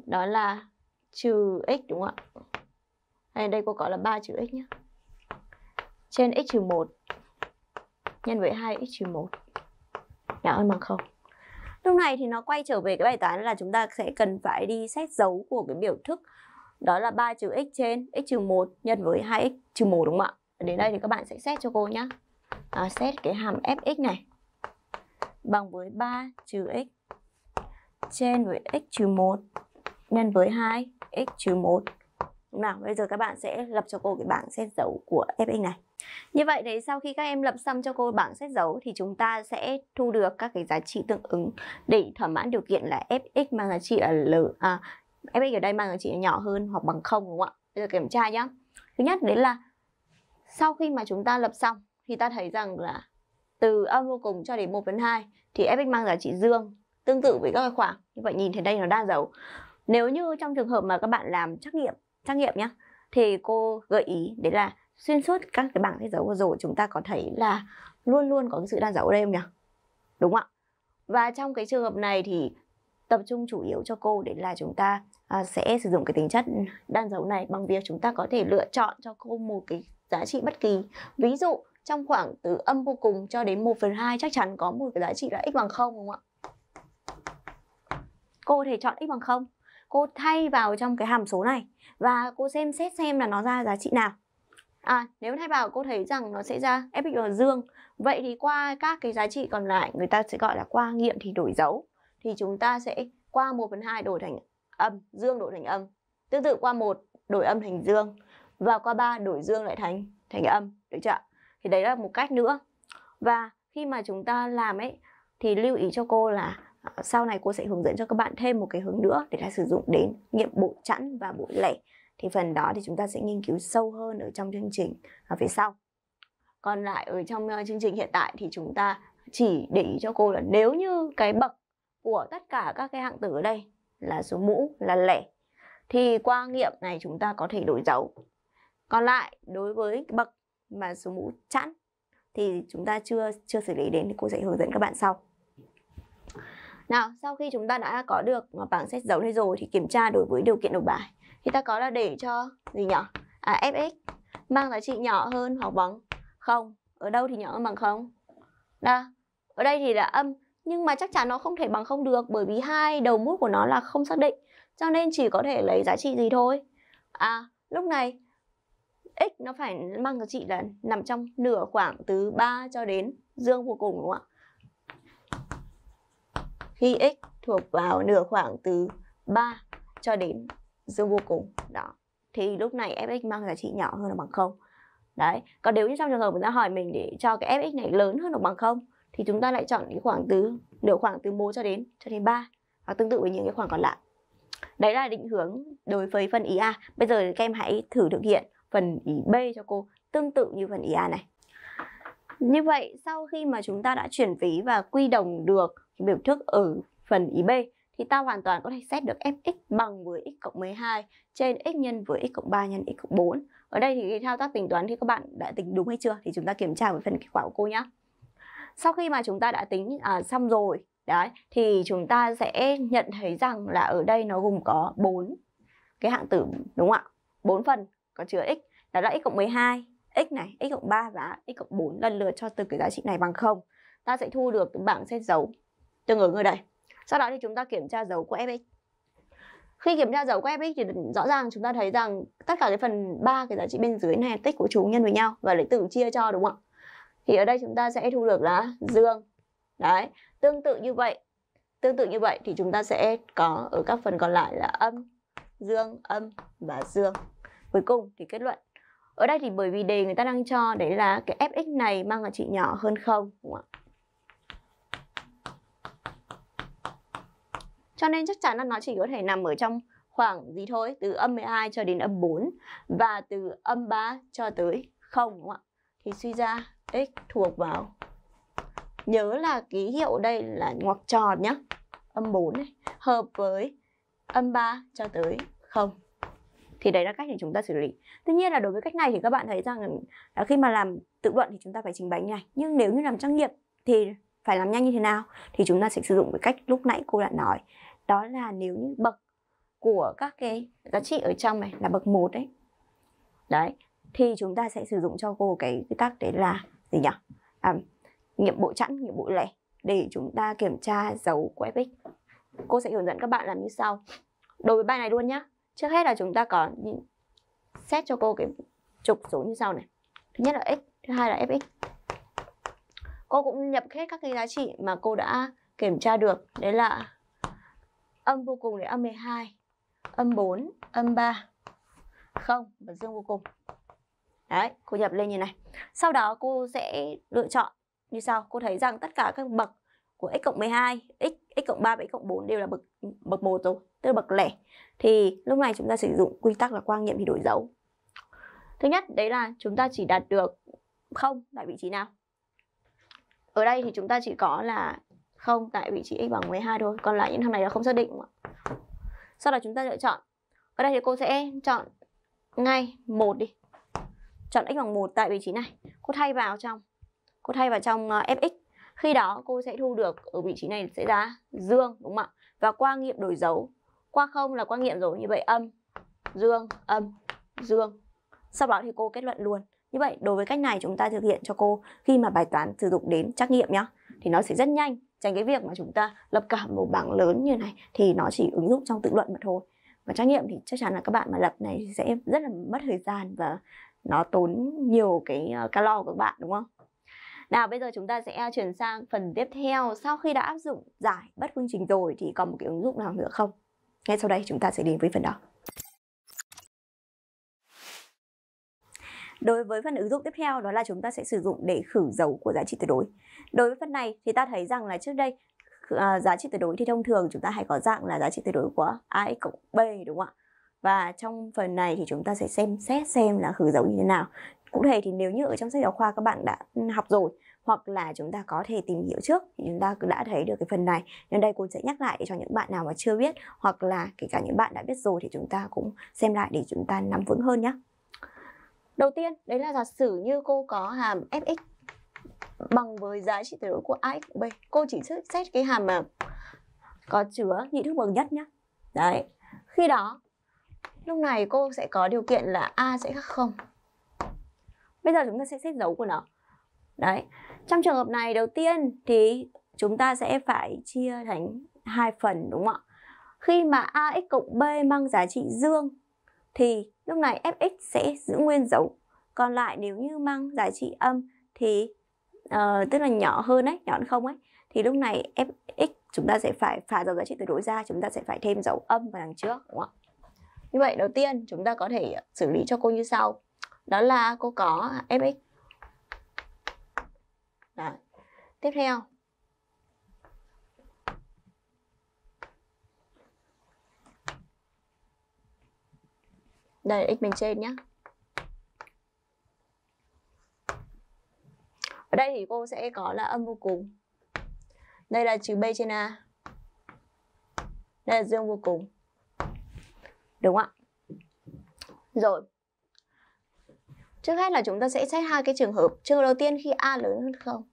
Đó là trừ x đúng không ạ? Đây, đây cô gọi là 3 trừ x nhé. Trên x-1 nhân với 2x-1 nhỏ hơn bằng 0 lúc này thì nó quay trở về cái bài toán là chúng ta sẽ cần phải đi xét dấu của cái biểu thức đó là 3 trừ x trên x trừ 1 nhân với 2x trừ 1 đúng không ạ? Đến đây thì các bạn sẽ xét cho cô nhá. À, xét cái hàm fx này bằng với 3 trừ x trên với x trừ 1 nhân với 2 x trừ 1. Đúng nào? Bây giờ các bạn sẽ lập cho cô cái bảng xét dấu của fx này. Như vậy đấy sau khi các em lập xong cho cô bảng xét dấu thì chúng ta sẽ thu được các cái giá trị tương ứng để thỏa mãn điều kiện là fx mang giá trị là l à, fx ở đây mang giá trị nhỏ hơn hoặc bằng không đúng không ạ? Bây giờ kiểm tra nhé. Thứ nhất đấy là sau khi mà chúng ta lập xong thì ta thấy rằng là từ âm vô cùng cho đến 1 phần 2 thì fx mang giá trị dương tương tự với các khoảng như vậy nhìn thấy đây nó đa dấu nếu như trong trường hợp mà các bạn làm trắc nghiệm trắc nghiệm nhá thì cô gợi ý đấy là xuyên suốt các cái bảng thách dấu vừa rồi chúng ta có thấy là luôn luôn có cái sự đan dấu đây em nhỉ đúng không ạ và trong cái trường hợp này thì tập trung chủ yếu cho cô để là chúng ta à, sẽ sử dụng cái tính chất đan dấu này bằng việc chúng ta có thể lựa chọn cho cô một cái giá trị bất kỳ ví dụ trong khoảng từ âm vô cùng cho đến 1 phần 2 chắc chắn có một cái giá trị là x bằng 0 đúng không ạ? Cô có thể chọn x bằng 0. Cô thay vào trong cái hàm số này và cô xem xét xem là nó ra giá trị nào. À, nếu thay vào cô thấy rằng nó sẽ ra là dương Vậy thì qua các cái giá trị còn lại người ta sẽ gọi là qua nghiệm thì đổi dấu Thì chúng ta sẽ qua 1 phần 2 đổi thành âm, dương đổi thành âm Tương tự qua 1 đổi âm thành dương Và qua 3 đổi dương lại thành thành âm, được chưa? Thì đấy là một cách nữa Và khi mà chúng ta làm ấy thì lưu ý cho cô là à, sau này cô sẽ hướng dẫn cho các bạn thêm một cái hướng nữa để ta sử dụng đến nghiệm bộ chẵn và bộ lẻ thì phần đó thì chúng ta sẽ nghiên cứu sâu hơn ở trong chương trình ở à, phía sau còn lại ở trong ờ, chương trình hiện tại thì chúng ta chỉ để ý cho cô là nếu như cái bậc của tất cả các cái hạng tử ở đây là số mũ là lẻ thì qua nghiệm này chúng ta có thể đổi dấu còn lại đối với bậc mà số mũ chẵn thì chúng ta chưa chưa xử lý đến thì cô sẽ hướng dẫn các bạn sau nào sau khi chúng ta đã có được ờ, bảng xét dấu này rồi thì kiểm tra đối với điều kiện độc bài thì ta có là để cho gì nhỉ à, fx mang giá trị nhỏ hơn hoặc bằng không ở đâu thì nhỏ hơn bằng không đó ở đây thì là âm nhưng mà chắc chắn nó không thể bằng không được bởi vì hai đầu mút của nó là không xác định cho nên chỉ có thể lấy giá trị gì thôi à lúc này x nó phải mang giá trị là nằm trong nửa khoảng từ 3 cho đến dương vô cùng đúng không ạ khi x thuộc vào nửa khoảng từ 3 cho đến dương vô cùng đó thì lúc này fx mang giá trị nhỏ hơn là bằng không đấy còn nếu như trong trường hợp người ta hỏi mình để cho cái fx này lớn hơn hoặc bằng không thì chúng ta lại chọn cái khoảng từ liệu khoảng từ 1 cho đến cho đến 3 hoặc tương tự với những cái khoảng còn lại đấy là định hướng đối với phần ý A bây giờ các em hãy thử thực hiện phần ý B cho cô tương tự như phần ý A này như vậy sau khi mà chúng ta đã chuyển phí và quy đồng được biểu thức ở phần ý B thì ta hoàn toàn có thể xét được fx bằng với x cộng 12 trên x nhân với x cộng 3 nhân x cộng 4. Ở đây thì thao tác tính toán thì các bạn đã tính đúng hay chưa thì chúng ta kiểm tra với phần kết quả của cô nhé. Sau khi mà chúng ta đã tính à, xong rồi đấy thì chúng ta sẽ nhận thấy rằng là ở đây nó gồm có 4 cái hạng tử đúng không ạ? 4 phần có chứa x đó là x cộng 12, x này, x cộng 3 và x cộng 4 lần lượt cho từ cái giá trị này bằng không. Ta sẽ thu được bảng xét dấu tương ứng ở đây. Sau đó thì chúng ta kiểm tra dấu của FX. Khi kiểm tra dấu của FX thì rõ ràng chúng ta thấy rằng tất cả cái phần ba cái giá trị bên dưới này tích của chúng nhân với nhau và lấy tử chia cho đúng không ạ? Thì ở đây chúng ta sẽ thu được là dương. Đấy, tương tự như vậy. Tương tự như vậy thì chúng ta sẽ có ở các phần còn lại là âm, dương, âm và dương. Cuối cùng thì kết luận ở đây thì bởi vì đề người ta đang cho đấy là cái fx này mang giá trị nhỏ hơn không đúng không ạ? Cho nên chắc chắn là nó chỉ có thể nằm ở trong khoảng gì thôi, từ âm 12 cho đến âm 4 và từ âm 3 cho tới 0 đúng không ạ? Thì suy ra x thuộc vào Nhớ là ký hiệu đây là ngoặc tròn nhá. Âm 4 này hợp với âm 3 cho tới 0 thì đấy là cách để chúng ta xử lý tuy nhiên là đối với cách này thì các bạn thấy rằng là khi mà làm tự luận thì chúng ta phải trình bày như này nhưng nếu như làm trắc nghiệm thì phải làm nhanh như thế nào thì chúng ta sẽ sử dụng cái cách lúc nãy cô đã nói đó là nếu như bậc của các cái giá trị ở trong này là bậc một đấy đấy thì chúng ta sẽ sử dụng cho cô cái quy tắc đấy là gì nhỉ à, nhiệm bộ chẵn nhiệm bộ lẻ để chúng ta kiểm tra dấu của epic cô sẽ hướng dẫn các bạn làm như sau đối với bài này luôn nhá trước hết là chúng ta có xét cho cô cái trục số như sau này thứ nhất là x thứ hai là fx cô cũng nhập hết các cái giá trị mà cô đã kiểm tra được đấy là âm vô cùng để âm 12, âm 4, âm 3. Không, và dương vô cùng. Đấy, cô nhập lên như này. Sau đó cô sẽ lựa chọn như sau. Cô thấy rằng tất cả các bậc của x cộng 12, x, x cộng 3 và x cộng 4 đều là bậc bậc 1 rồi, tức là bậc lẻ. Thì lúc này chúng ta sử dụng quy tắc là quang nghiệm thì đổi dấu. Thứ nhất, đấy là chúng ta chỉ đạt được không tại vị trí nào. Ở đây thì chúng ta chỉ có là không tại vị trí x bằng 12 thôi còn lại những thằng này là không xác định mà sau đó chúng ta lựa chọn ở đây thì cô sẽ chọn ngay một đi chọn x bằng 1 tại vị trí này cô thay vào trong cô thay vào trong ờ, fx khi đó cô sẽ thu được ở vị trí này sẽ ra dương đúng không ạ và qua nghiệm đổi dấu qua không là qua nghiệm rồi như vậy âm dương âm dương sau đó thì cô kết luận luôn như vậy đối với cách này chúng ta thực hiện cho cô khi mà bài toán sử dụng đến trắc nghiệm nhá thì nó sẽ rất nhanh tránh cái việc mà chúng ta lập cả một bảng lớn như này thì nó chỉ ứng dụng trong tự luận mà thôi và trắc nghiệm thì chắc chắn là các bạn mà lập này sẽ rất là mất thời gian và nó tốn nhiều cái ờ, calo của các bạn đúng không nào bây giờ chúng ta sẽ chuyển sang phần tiếp theo sau khi đã áp dụng giải bất phương trình rồi thì còn một cái ứng dụng nào nữa không ngay sau đây chúng ta sẽ đến với phần đó Đối với phần ứng dụng tiếp theo đó là chúng ta sẽ sử dụng để khử dấu của giá trị tuyệt đối. Đối với phần này thì ta thấy rằng là trước đây à, giá trị tuyệt đối thì thông thường chúng ta hay có dạng là giá trị tuyệt đối của AX cộng B đúng không ạ? Và trong phần này thì chúng ta sẽ xem xét xem là khử dấu như thế nào. Cụ thể thì nếu như ở trong sách giáo khoa các bạn đã ừ, học rồi hoặc là chúng ta có thể tìm hiểu trước thì chúng ta đã thấy được cái phần này nên đây cô sẽ nhắc lại để cho những bạn nào mà chưa biết hoặc là kể cả những bạn đã biết rồi thì chúng ta cũng xem lại để chúng ta nắm vững hơn nhé Đầu tiên, đấy là giả sử như cô có hàm fx bằng với giá trị tuyệt đối của a x b. Cô chỉ xét cái hàm mà có chứa nhị thức bậc nhất nhá. Đấy. Khi đó lúc này cô sẽ có điều kiện là a sẽ khác không. Bây giờ chúng ta sẽ xét dấu của nó. Đấy. Trong trường hợp này đầu tiên thì chúng ta sẽ phải chia thành hai phần đúng không ạ? Khi mà ax cộng b mang giá trị dương thì Lúc này fx sẽ giữ nguyên dấu. Còn lại nếu như mang giá trị âm thì uh, tức là nhỏ hơn ấy, nhỏ hơn không ấy thì lúc này fx chúng ta sẽ phải phá dấu giá trị tuyệt đối ra, chúng ta sẽ phải thêm dấu âm vào đằng trước đúng không ạ? Như vậy đầu tiên chúng ta có thể xử lý cho cô như sau. Đó là cô có fx. Đó. Tiếp theo đây x bên trên nhé ở đây thì cô sẽ có là âm vô cùng đây là trừ b trên a đây là dương vô cùng đúng không ạ rồi trước hết là chúng ta sẽ xét hai cái trường hợp trường hợp đầu tiên khi a lớn hơn không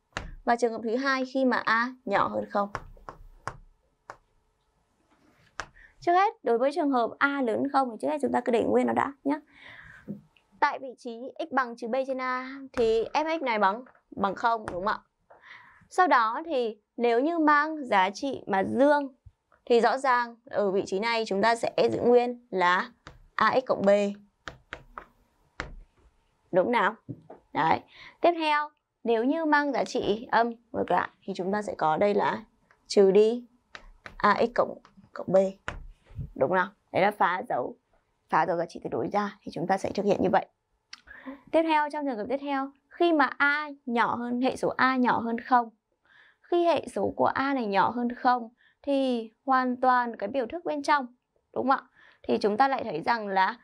và trường hợp thứ hai khi mà a nhỏ hơn không Trước hết đối với trường hợp A lớn hơn 0 thì trước hết chúng ta cứ để nguyên nó đã nhé. Tại vị trí x bằng chữ b trên a thì fx này bằng bằng 0 đúng không ạ? Sau đó thì nếu như mang giá trị mà dương thì rõ ràng ở vị trí này chúng ta sẽ giữ nguyên là ax cộng b. Đúng nào? Đấy. Tiếp theo, nếu như mang giá trị âm ngược lại thì chúng ta sẽ có đây là trừ đi ax cộng cộng b đúng không đấy là phá dấu phá dấu giá trị tuyệt đối ra thì chúng ta sẽ thực hiện như vậy tiếp theo trong trường hợp tiếp theo khi mà a nhỏ hơn hệ số a nhỏ hơn không khi hệ số của a này nhỏ hơn không thì hoàn toàn cái biểu thức bên trong đúng không ạ thì chúng ta lại thấy rằng là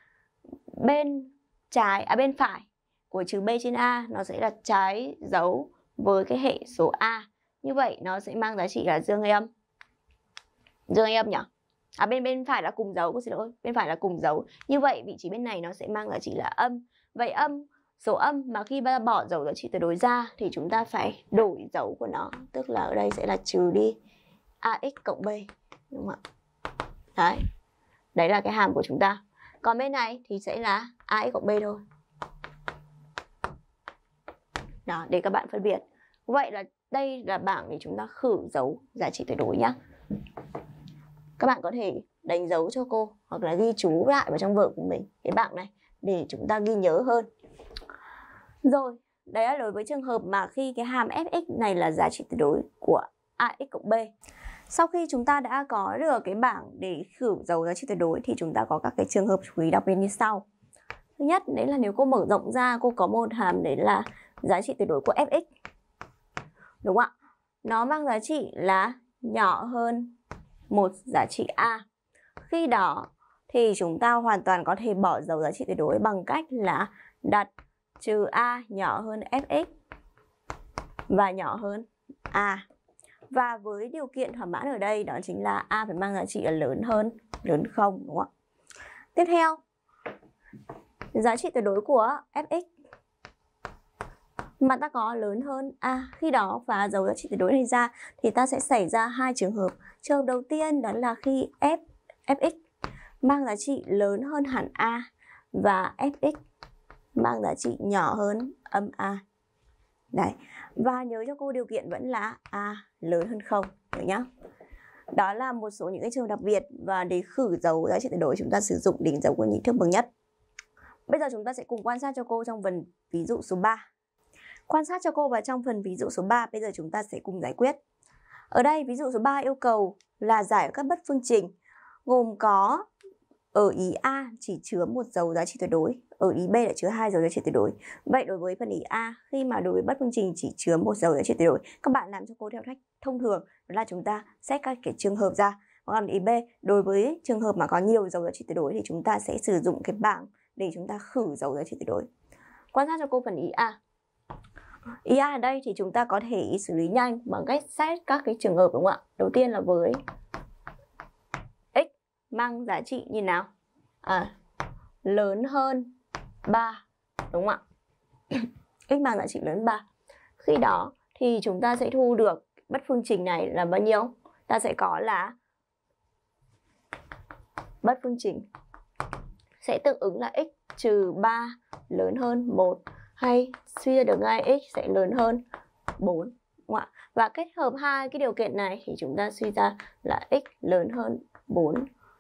bên trái à bên phải của trừ b trên a nó sẽ là trái dấu với cái hệ số a như vậy nó sẽ mang giá trị là dương hay âm dương hay âm nhỉ à bên bên phải là cùng dấu cô xin lỗi bên phải là cùng dấu như vậy vị trí bên này nó sẽ mang là chỉ là âm vậy âm số âm mà khi ta bỏ dấu giá trị tuyệt đối ra thì chúng ta phải đổi dấu của nó tức là ở đây sẽ là trừ đi ax cộng b đúng không ạ đấy đấy là cái hàm của chúng ta còn bên này thì sẽ là ax cộng b thôi đó để các bạn phân biệt vậy là đây là bảng để chúng ta khử dấu giá trị tuyệt đối nhé các bạn có thể đánh dấu cho cô hoặc là ghi chú lại vào trong vở của mình cái bảng này để chúng ta ghi nhớ hơn rồi đấy là đối với trường hợp mà khi cái hàm fx này là giá trị tuyệt đối của ax cộng b sau khi chúng ta đã có được cái bảng để khử dấu giá trị tuyệt đối thì chúng ta có các cái trường hợp chú ý đặc biệt như sau thứ nhất đấy là nếu cô mở rộng ra cô có một hàm đấy là giá trị tuyệt đối của fx đúng không ạ nó mang giá trị là nhỏ hơn một giá trị A. Khi đó thì chúng ta hoàn toàn có thể bỏ dấu giá trị tuyệt đối bằng cách là đặt trừ A nhỏ hơn Fx và nhỏ hơn A. Và với điều kiện thỏa mãn ở đây đó chính là A phải mang giá trị lớn hơn, lớn không đúng không ạ? Tiếp theo, giá trị tuyệt đối của Fx mà ta có lớn hơn a à, khi đó và dấu giá trị tuyệt đối này ra thì ta sẽ xảy ra hai trường hợp trường hợp đầu tiên đó là khi f fx mang giá trị lớn hơn hẳn a và fx mang giá trị nhỏ hơn âm a đấy và nhớ cho cô điều kiện vẫn là a lớn hơn không được nhá đó là một số những cái trường đặc biệt và để khử dấu giá trị tuyệt đối chúng ta sử dụng đỉnh dấu của những thước bậc nhất bây giờ chúng ta sẽ cùng quan sát cho cô trong phần ví dụ số 3 Quan sát cho cô và trong phần ví dụ số 3, bây giờ chúng ta sẽ cùng giải quyết. Ở đây ví dụ số 3 yêu cầu là giải các bất phương trình gồm có ở ý A chỉ chứa một dấu giá trị tuyệt đối, ở ý B lại chứa hai dấu giá trị tuyệt đối. Vậy đối với phần ý A khi mà đối với bất phương trình chỉ chứa một dấu giá trị tuyệt đối, các bạn làm cho cô theo cách thông thường đó là chúng ta xét các cái trường hợp ra. Còn ý B đối với trường hợp mà có nhiều dấu giá trị tuyệt đối thì chúng ta sẽ sử dụng cái bảng để chúng ta khử dấu giá trị tuyệt đối. Quan sát cho cô phần ý A. EI ở đây thì chúng ta có thể xử lý nhanh bằng cách xét các cái trường hợp đúng không ạ? Đầu tiên là với x mang giá trị như nào? À, lớn hơn 3 đúng không ạ? x mang giá trị lớn 3. Khi đó thì chúng ta sẽ thu được bất phương trình này là bao nhiêu? Ta sẽ có là bất phương trình sẽ tương ứng là x trừ 3 lớn hơn 1 hay suy ra được ngay x sẽ lớn hơn 4 đúng không Và kết hợp hai cái điều kiện này thì chúng ta suy ra là x lớn hơn 4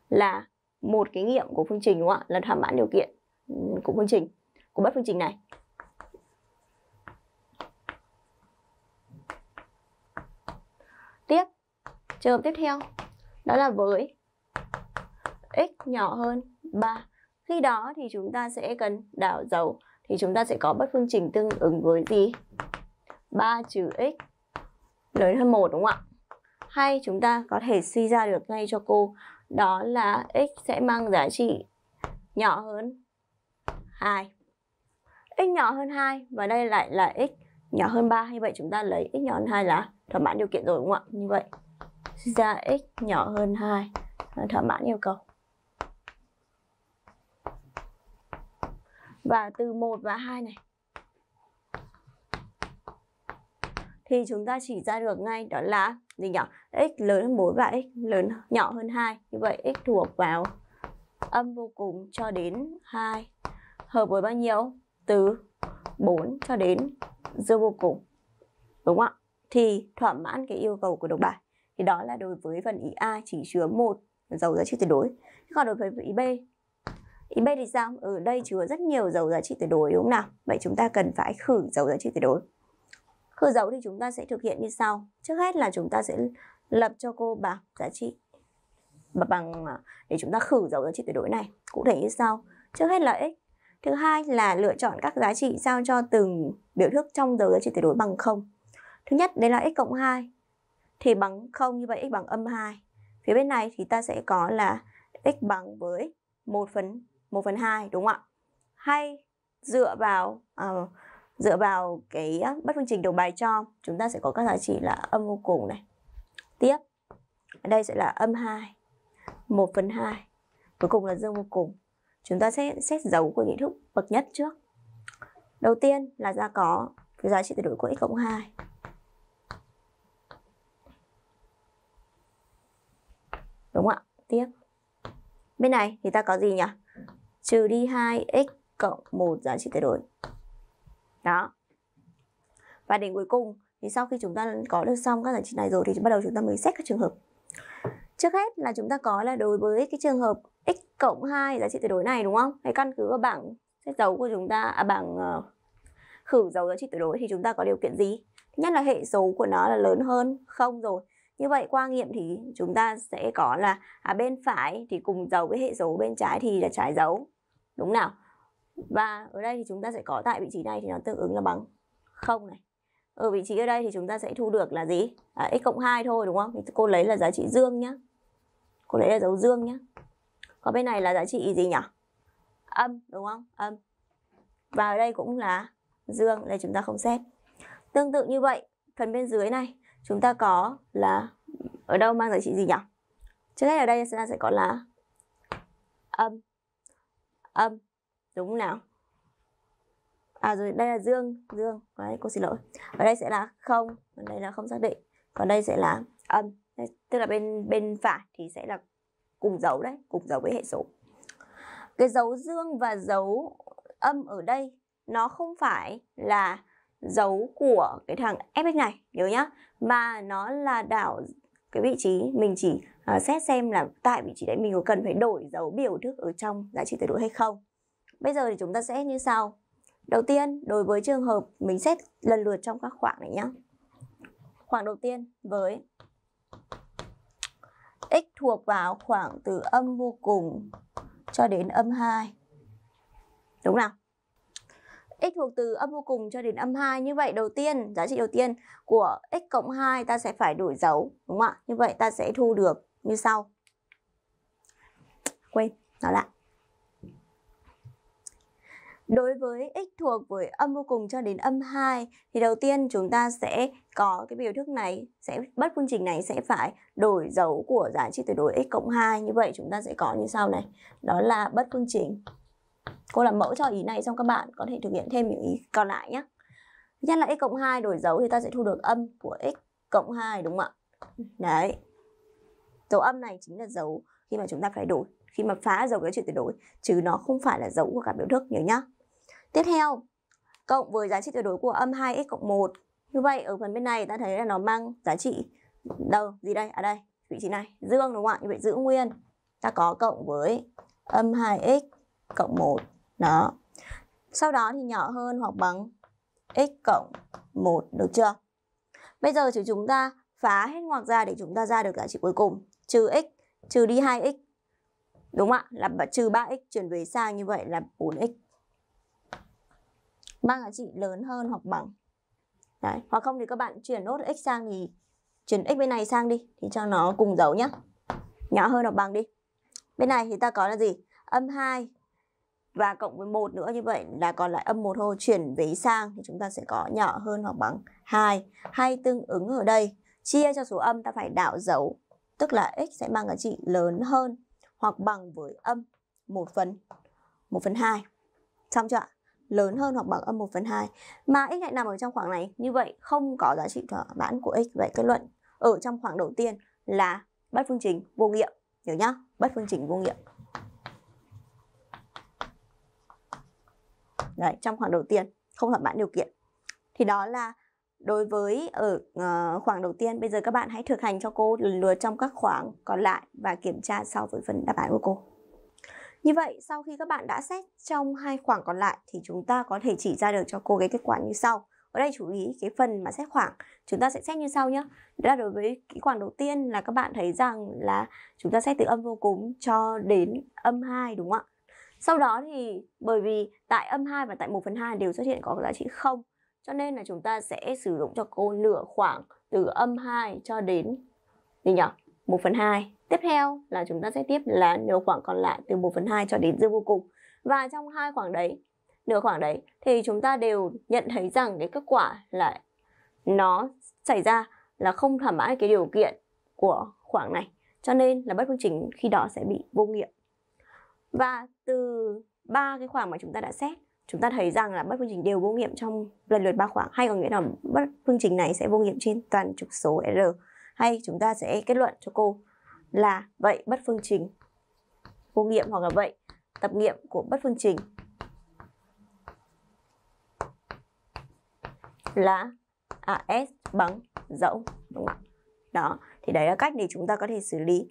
là một cái nghiệm của phương trình đúng không ạ? Là thỏa mãn điều kiện ừ, của phương trình của bất phương trình này. Tiếp trường hợp tiếp theo đó là với x nhỏ hơn 3. Khi đó thì chúng ta sẽ cần đảo dấu thì chúng ta sẽ có bất phương trình tương ứng với gì? 3 trừ x lớn hơn 1 đúng không ạ? Hay chúng ta có thể suy ra được ngay cho cô đó là x sẽ mang giá trị nhỏ hơn 2. x nhỏ hơn 2 và đây lại là x nhỏ hơn 3 như vậy chúng ta lấy x nhỏ hơn 2 là thỏa mãn điều kiện rồi đúng không ạ? Như vậy suy ra x nhỏ hơn 2 thỏa mãn yêu cầu. và từ 1 và 2 này thì chúng ta chỉ ra được ngay đó là gì nhỉ? x lớn hơn 4 và x lớn nhỏ hơn 2. Như vậy x thuộc vào âm vô cùng cho đến 2 hợp với bao nhiêu? Từ 4 cho đến dương vô cùng. Đúng không ạ? Thì thỏa mãn cái yêu cầu của độc bài. Thì đó là đối với phần ý A chỉ chứa một dấu giá trị tuyệt đối. Còn đối với ý B eBay thì sao? Ở ừ, đây chứa rất nhiều dấu giá trị tuyệt đối đúng không nào? Vậy chúng ta cần phải khử dấu giá trị tuyệt đối. Khử dấu thì chúng ta sẽ thực hiện như sau. Trước hết là chúng ta sẽ lập cho cô bảng giá trị bằng à, để chúng ta khử dấu giá trị tuyệt đối này. Cụ thể như sau. Trước hết là x. Thứ hai là lựa chọn các giá trị sao cho từng biểu thức trong dấu giá trị tuyệt đối bằng 0. Thứ nhất đây là x cộng 2 thì bằng 0 như vậy x bằng âm 2. Phía bên này thì ta sẽ có là x bằng với 1 phần 1 phần 2 đúng không ạ? Hay dựa vào uh, dựa vào cái bất phương trình đầu bài cho chúng ta sẽ có các giá trị là âm vô cùng này. Tiếp. đây sẽ là âm 2, 1 phần 2. Cuối cùng là dương vô cùng. Chúng ta sẽ xét dấu của nhị thức bậc nhất trước. Đầu tiên là ta có cái giá trị tuyệt đối của x cộng 2. Đúng không ạ? Tiếp. Bên này thì ta có gì nhỉ? Trừ đi 2x cộng 1 giá trị tuyệt đối. Đó. Và đến cuối cùng thì sau khi chúng ta có được xong các giá trị này rồi thì bắt đầu chúng ta mới xét các trường hợp. Trước hết là chúng ta có là đối với cái trường hợp x cộng 2 giá trị tuyệt đối này đúng không? Hay căn cứ vào bảng xét dấu của chúng ta à bảng ờ, khử dấu giá trị tuyệt đối thì chúng ta có điều kiện gì? Thứ nhất là hệ số của nó là lớn hơn không rồi như vậy qua nghiệm thì chúng ta sẽ có là à, bên phải thì cùng dấu với hệ số bên trái thì là trái dấu. Đúng nào? Và ở đây thì chúng ta sẽ có tại vị trí này thì nó tương ứng là bằng không này. Ở vị trí ở đây thì chúng ta sẽ thu được là gì? À, x cộng 2 thôi đúng không? Thì cô lấy là giá trị dương nhá. Cô lấy là dấu dương nhá. Còn bên này là giá trị gì nhỉ? Âm đúng không? Âm. Và ở đây cũng là dương, đây chúng ta không xét. Tương tự như vậy, phần bên dưới này chúng ta có là ở đâu mang giá trị gì nhỉ? Trước hết ở đây chúng ta sẽ có là âm âm đúng không nào? À rồi đây là dương dương đấy cô xin lỗi ở đây sẽ là không ở đây là không xác định còn đây sẽ là âm tức là bên bên phải thì sẽ là cùng dấu đấy cùng dấu với hệ số cái dấu dương và dấu âm ở đây nó không phải là dấu của cái thằng fx này nhớ nhá và nó là đảo cái vị trí mình chỉ uh, xét xem là tại vị trí đấy mình có cần phải đổi dấu biểu thức ở trong giá trị tuyệt đối hay không bây giờ thì chúng ta sẽ như sau đầu tiên đối với trường hợp mình xét lần lượt trong các khoảng này nhá khoảng đầu tiên với x thuộc vào khoảng từ âm vô cùng cho đến âm 2 đúng nào x thuộc từ âm vô cùng cho đến âm 2. Như vậy đầu tiên, giá trị đầu tiên của x cộng 2 ta sẽ phải đổi dấu, đúng không ạ? Như vậy ta sẽ thu được như sau. Quên, đó lại. Đối với x thuộc với âm vô cùng cho đến âm 2 thì đầu tiên chúng ta sẽ có cái biểu thức này, sẽ bất phương trình này sẽ phải đổi dấu của giá trị tuyệt đối x cộng 2. Như vậy chúng ta sẽ có như sau này, đó là bất phương trình cô làm mẫu cho ý này xong các bạn có thể thực hiện thêm những ý còn lại nhé nhân là x cộng 2 đổi dấu thì ta sẽ thu được âm của x cộng 2 đúng không ạ đấy dấu âm này chính là dấu khi mà chúng ta phải đổi khi mà phá dấu cái chuyện tuyệt đối chứ nó không phải là dấu của cả biểu thức nhớ nhá tiếp theo cộng với giá trị tuyệt đối của âm 2x cộng 1 như vậy ở phần bên này ta thấy là nó mang giá trị đâu gì đây ở à đây vị trí này dương đúng không ạ như vậy giữ nguyên ta có cộng với âm 2x cộng 1 đó sau đó thì nhỏ hơn hoặc bằng x cộng 1 được chưa bây giờ chỉ chúng ta phá hết ngoặc ra để chúng ta ra được giá trị cuối cùng trừ x trừ đi 2x đúng không ạ là trừ 3x chuyển về sang như vậy là 4x mang giá trị lớn hơn hoặc bằng Đấy. hoặc không thì các bạn chuyển nốt x sang thì chuyển x bên này sang đi thì cho nó cùng dấu nhá nhỏ hơn hoặc bằng đi bên này thì ta có là gì âm 2 và cộng với một nữa như vậy là còn lại âm một thôi chuyển vế sang thì chúng ta sẽ có nhỏ hơn hoặc bằng 2 hay tương ứng ở đây chia cho số âm ta phải đảo dấu tức là x sẽ mang giá trị lớn hơn hoặc bằng với âm 1 phần 1 phần 2 xong chưa ạ lớn hơn hoặc bằng âm 1 phần 2 mà x lại nằm ở trong khoảng này như vậy không có giá trị thỏa mãn của x vậy kết luận ở trong khoảng đầu tiên là bất phương trình vô nghiệm hiểu nhá bất phương trình vô nghiệm đấy trong khoảng đầu tiên không thỏa mãn điều kiện thì đó là đối với ở ờ, khoảng đầu tiên bây giờ các bạn hãy thực hành cho cô lần lượt trong các khoảng còn lại và kiểm tra sau với phần đáp án của cô như vậy sau khi các bạn đã xét trong hai khoảng còn lại thì chúng ta có thể chỉ ra được cho cô cái kết quả như sau ở đây chú ý cái phần mà xét khoảng chúng ta sẽ xét như sau nhé đó là đối với cái khoảng đầu tiên là các bạn thấy rằng là chúng ta xét từ âm vô cùng cho đến âm 2 đúng không ạ sau đó thì bởi vì tại âm 2 và tại 1 phần 2 đều xuất hiện có giá trị 0 cho nên là chúng ta sẽ sử dụng cho cô nửa khoảng từ âm 2 cho đến gì nhỉ? 1 phần 2. Tiếp theo là chúng ta sẽ tiếp là nửa khoảng còn lại từ 1 phần 2 cho đến dương vô cùng. Và trong hai khoảng đấy, nửa khoảng đấy thì chúng ta đều nhận thấy rằng cái kết quả là nó xảy ra là không thỏa mãn cái điều kiện của khoảng này. Cho nên là bất phương trình khi đó sẽ bị vô nghiệm và từ ba cái khoảng mà chúng ta đã xét chúng ta thấy rằng là bất phương trình đều vô nghiệm trong lần lượt ba khoảng hay có nghĩa là bất phương trình này sẽ vô nghiệm trên toàn trục số r hay chúng ta sẽ kết luận cho cô là vậy bất phương trình vô nghiệm hoặc là vậy tập nghiệm của bất phương trình là AS bằng dẫu Đó, thì đấy là cách để chúng ta có thể xử lý.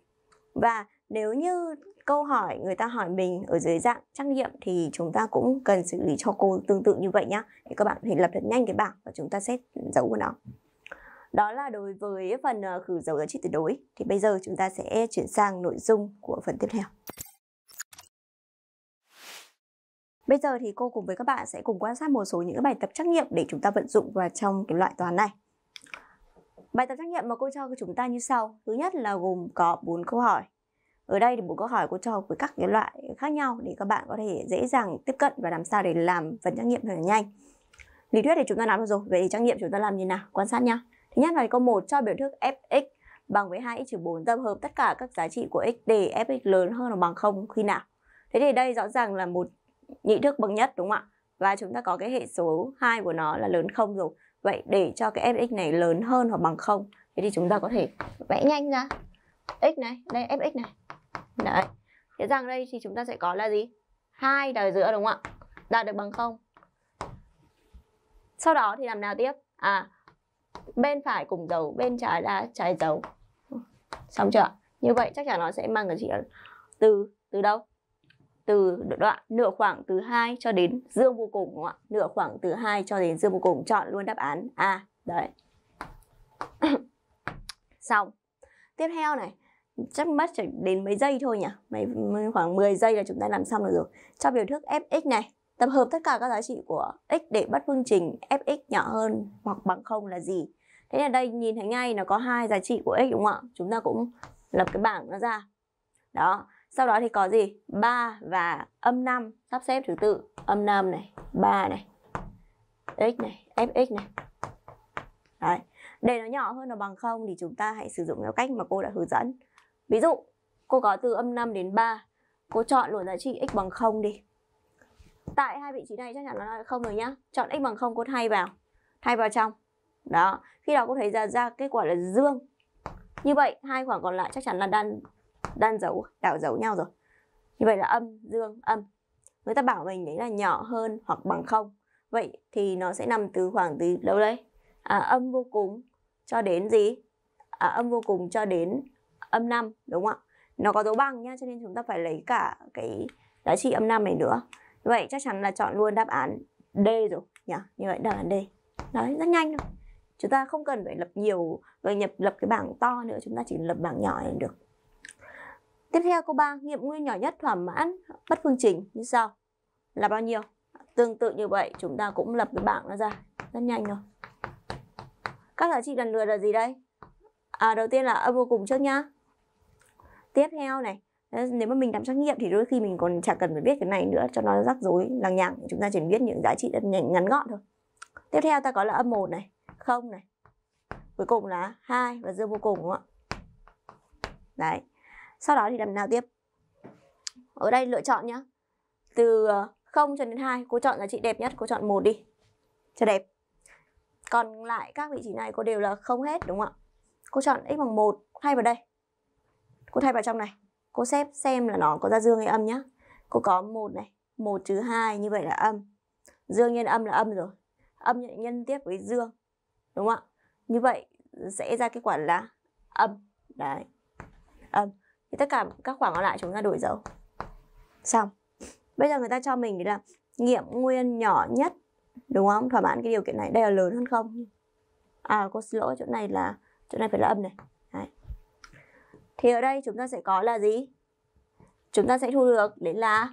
Và nếu như câu hỏi người ta hỏi mình ở dưới dạng trắc nghiệm thì chúng ta cũng cần xử lý cho cô tương tự như vậy nhá thì các bạn hãy lập thật nhanh cái bảng và chúng ta xét dấu của nó đó là đối với phần ờ, khử dấu giá trị tuyệt đối thì bây giờ chúng ta sẽ chuyển sang nội dung của phần tiếp theo Bây giờ thì cô cùng với các bạn sẽ cùng quan sát một số những bài tập trắc nghiệm để chúng ta vận dụng vào trong cái loại toán này. Bài tập trắc nghiệm mà cô cho chúng ta như sau. Thứ nhất là gồm có 4 câu hỏi ở đây thì một câu hỏi cô cho với các cái loại khác nhau để các bạn có thể dễ dàng tiếp cận và làm sao để làm phần trắc nghiệm thật nhanh lý thuyết thì chúng ta làm rồi vậy thì trắc nghiệm chúng ta làm như nào quan sát nhá thứ nhất là câu một cho biểu thức fx bằng với 2x trừ 4 tập hợp tất cả các giá trị của x để fx lớn hơn hoặc bằng không khi nào thế thì đây rõ ràng là một nhị thức bậc nhất đúng không ạ và chúng ta có cái hệ số 2 của nó là lớn không rồi vậy để cho cái fx này lớn hơn hoặc bằng không thế thì chúng ta có thể vẽ nhanh ra x này đây fx này đấy thế rằng đây thì chúng ta sẽ có là gì hai đời giữa đúng không ạ đạt được bằng không sau đó thì làm nào tiếp à bên phải cùng dấu bên trái là trái dấu xong chưa như vậy chắc chắn nó sẽ mang cái chỉ từ từ đâu từ đoạn nửa khoảng từ 2 cho đến dương vô cùng đúng không ạ? Nửa khoảng từ 2 cho đến dương vô cùng chọn luôn đáp án A. Đấy. Xong tiếp theo này chắc mất chỉ đến mấy giây thôi nhỉ mấy, khoảng 10 giây là chúng ta làm xong được rồi cho biểu thức fx này tập hợp tất cả các giá trị của x để bắt phương trình fx nhỏ hơn hoặc bằng không là gì thế là đây nhìn thấy ngay nó có hai giá trị của x đúng không ạ chúng ta cũng lập cái bảng nó ra đó sau đó thì có gì 3 và âm 5 sắp xếp thứ tự âm 5 này 3 này x này fx này đấy để nó nhỏ hơn nó bằng không thì chúng ta hãy sử dụng theo cách mà cô đã hướng dẫn ví dụ cô có từ âm 5 đến 3 cô chọn luôn giá trị x bằng không đi tại hai vị trí này chắc chắn nó là không rồi nhá chọn x bằng không, cô thay vào thay vào trong đó khi đó cô thấy ra ra kết quả là dương như vậy hai khoảng còn lại chắc chắn là đan đan dấu đảo dấu nhau rồi như vậy là âm dương âm người ta bảo mình đấy là nhỏ hơn hoặc bằng không vậy thì nó sẽ nằm từ khoảng từ đâu đây? à, âm vô cùng cho đến gì à, âm vô cùng cho đến âm 5 đúng không ạ nó có dấu bằng nha cho nên chúng ta phải lấy cả cái giá trị âm 5 này nữa vậy chắc chắn là chọn luôn đáp án D rồi nhỉ như vậy đáp án D đấy rất nhanh thôi chúng ta không cần phải lập nhiều rồi nhập lập cái bảng to nữa chúng ta chỉ lập bảng nhỏ là được tiếp theo câu 3 nghiệm nguyên nhỏ nhất thỏa mãn bất phương trình như sau là bao nhiêu tương tự như vậy chúng ta cũng lập cái bảng nó ra rất nhanh thôi các giá trị lần lượt là gì đây? À, đầu tiên là âm vô cùng trước nhá. Tiếp theo này, nếu mà mình làm trắc nghiệm thì đôi khi mình còn chẳng cần phải biết cái này nữa cho nó rắc rối lằng nhằng chúng ta chỉ biết những giá trị ngắn ngắn gọn thôi tiếp theo ta có là âm một này không này cuối cùng là hai và dương vô cùng đúng không ạ đấy sau đó thì làm nào tiếp ở đây lựa chọn nhá từ 0 ờ, cho đến 2 cô chọn giá trị đẹp nhất cô chọn một đi cho đẹp còn lại các vị trí này cô đều là không hết đúng không ạ cô chọn x bằng 1 thay vào đây cô thay vào trong này cô xếp xem là nó có ra dương hay âm nhá cô có một này một trừ hai như vậy là âm dương nhân âm là âm rồi âm nhận nhân tiếp với dương đúng không ạ như vậy sẽ ra kết quả là âm đấy âm thì tất cả các khoảng còn lại chúng ta đổi dấu xong bây giờ người ta cho mình là nghiệm nguyên nhỏ nhất đúng không thỏa mãn cái điều kiện này đây là lớn hơn không à cô xin lỗi chỗ này là chỗ này phải là âm này Đấy. thì ở đây chúng ta sẽ có là gì chúng ta sẽ thu được đến là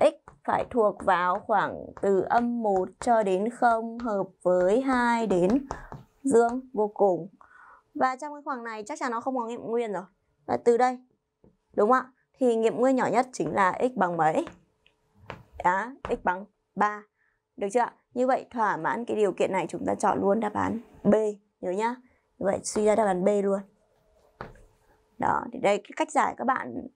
x phải thuộc vào khoảng từ âm 1 cho đến 0 hợp với 2 đến dương vô cùng. Và trong cái khoảng này chắc chắn nó không có nghiệm nguyên rồi. Và từ đây, đúng không ạ? Thì nghiệm nguyên nhỏ nhất chính là x bằng mấy? Đó, x bằng 3. Được chưa ạ? Như vậy thỏa mãn cái điều kiện này chúng ta chọn luôn đáp án B nhớ nhá. Như vậy suy ra đáp án B luôn. Đó, thì đây cái cách giải các bạn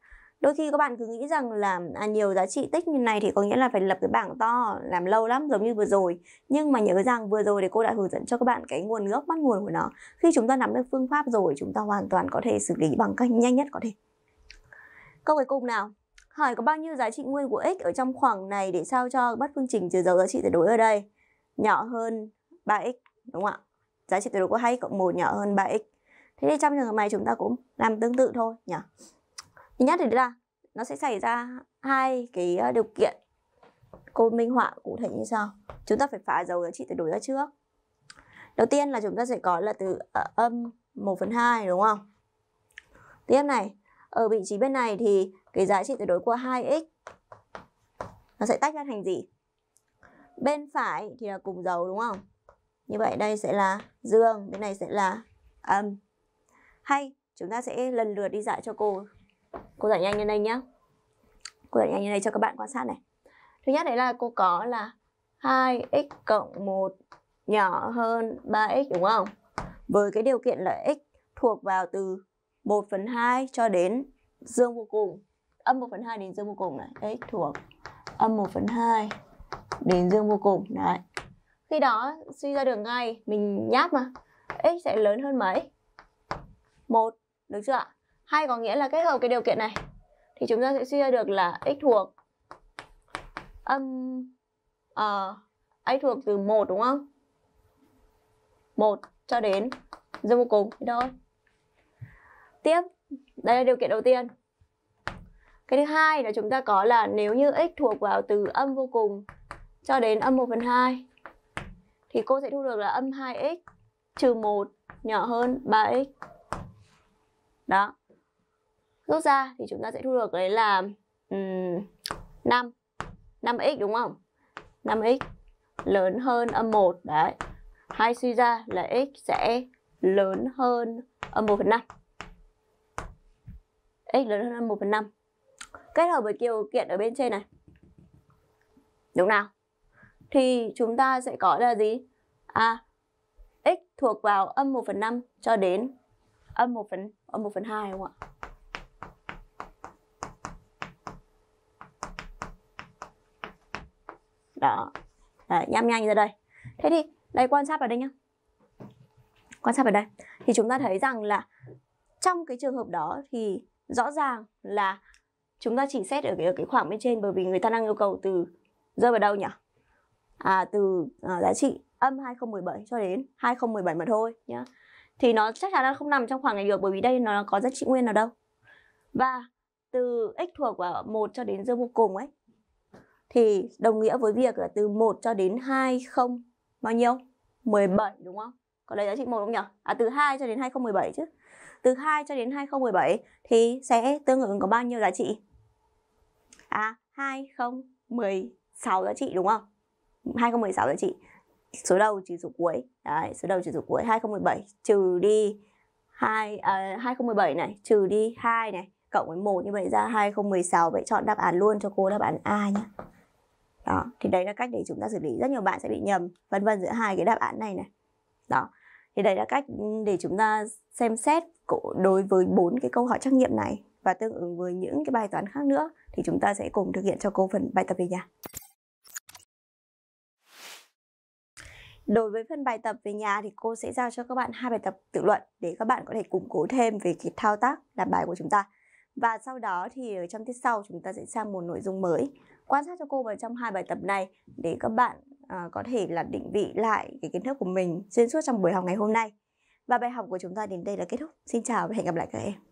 đôi khi các bạn cứ nghĩ rằng là à, nhiều giá trị tích như này thì có nghĩa là phải lập cái bảng to làm lâu lắm giống như vừa rồi nhưng mà nhớ rằng vừa rồi thì cô đã hướng dẫn cho các bạn cái nguồn gốc bắt nguồn của nó khi chúng ta nắm được phương pháp rồi chúng ta hoàn toàn có thể xử lý bằng cách nhanh nhất có thể câu cuối cùng nào hỏi có bao nhiêu giá trị nguyên của x ở trong khoảng này để sao cho bất phương trình trừ dấu giá trị tuyệt đối ở đây nhỏ hơn 3x đúng không ạ? Giá trị tuyệt đối của hai cộng một nhỏ hơn 3x. Thế thì trong trường hợp này chúng ta cũng làm tương tự thôi nhỉ. Thứ nhất thì là nó sẽ xảy ra hai cái ờ, điều kiện cô minh họa cụ thể như sau. Chúng ta phải phá dấu giá trị tuyệt đối ra trước. Đầu tiên là chúng ta sẽ có là từ ờ, âm 1 phần hai đúng không? Tiếp này, ở vị trí bên này thì cái giá trị tuyệt đối của 2x nó sẽ tách ra thành gì? Bên phải thì là cùng dấu đúng không? Như vậy đây sẽ là dương, bên này sẽ là âm. Hay chúng ta sẽ lần lượt đi giải cho cô. Cô giải nhanh như đây nhá Cô giải nhanh như đây cho các bạn quan sát này. Thứ nhất đấy là cô có là 2x cộng 1 nhỏ hơn 3x đúng không? Với cái điều kiện là x thuộc vào từ 1 phần 2 cho đến dương vô cùng âm 1 phần 2 đến dương vô cùng này x thuộc âm 1 phần 2 đến dương vô cùng đấy khi đó suy ra được ngay mình nháp mà x sẽ lớn hơn mấy một được chưa ạ Hai có nghĩa là kết hợp cái điều kiện này thì chúng ta sẽ suy ra được là x thuộc âm ờ uh, x thuộc từ 1 đúng không Một cho đến dương vô cùng thế thôi tiếp đây là điều kiện đầu tiên cái thứ hai là chúng ta có là nếu như x thuộc vào từ âm vô cùng cho đến âm 1 phần 2 thì cô sẽ thu được là âm 2x trừ 1 nhỏ hơn 3x. Đó. Rút ra thì chúng ta sẽ thu được đấy là um, 5. 5x đúng không? 5x lớn hơn âm 1. Đấy. hai suy ra là x sẽ lớn hơn âm 1 phần 5. x lớn hơn âm 1 phần 5 kết hợp với điều kiện ở bên trên này đúng nào thì chúng ta sẽ có là gì à x thuộc vào âm 1 phần 5 cho đến âm 1 phần âm 1 phần 2 không ạ đó Đấy, nhăm nhanh ra đây thế thì đây quan sát vào đây nhá quan sát vào đây thì chúng ta thấy rằng là trong cái trường hợp đó thì rõ ràng là chúng ta chỉ xét ở cái, ở cái khoảng bên trên bởi vì người ta đang yêu cầu từ rơi vào đâu nhỉ? À từ à, giá trị âm 2017 cho đến 2017 mà thôi nhá. Thì nó chắc chắn là không nằm trong khoảng này được bởi vì đây nó có giá trị nguyên nào đâu. Và từ x thuộc vào 1 cho đến dương vô cùng ấy thì đồng nghĩa với việc là từ 1 cho đến 20 bao nhiêu? 17 đúng không? Có lấy giá trị 1 không nhỉ? À từ 2 cho đến 2017 chứ. Từ 2 cho đến 2017 thì sẽ tương ứng có bao nhiêu giá trị? à 2016 giá trị đúng không 2016 giá trị số đầu trừ số cuối đấy số đầu trừ số cuối 2017 trừ đi 2 à, 2017 này trừ đi 2 này cộng với 1 như vậy ra 2016 vậy chọn đáp án luôn cho cô đáp án A nhé đó thì đấy là cách để chúng ta xử lý rất nhiều bạn sẽ bị nhầm vân vân giữa hai cái đáp án này này đó thì đấy là cách để chúng ta xem xét đối với bốn cái câu hỏi trắc nghiệm này và tương ứng với những cái bài toán khác nữa thì chúng ta sẽ cùng thực hiện cho cô phần bài tập về nhà. Đối với phần bài tập về nhà thì cô sẽ giao cho các bạn hai bài tập tự luận để các bạn có thể củng cố thêm về cái thao tác làm bài của chúng ta. Và sau đó thì ở trong tiết sau chúng ta sẽ sang một nội dung mới. Quan sát cho cô vào trong hai bài tập này để các bạn à, có thể là định vị lại cái kiến thức của mình xuyên suốt trong buổi học ngày hôm nay. Và bài học của chúng ta đến đây là kết thúc. Xin chào và hẹn gặp lại các em.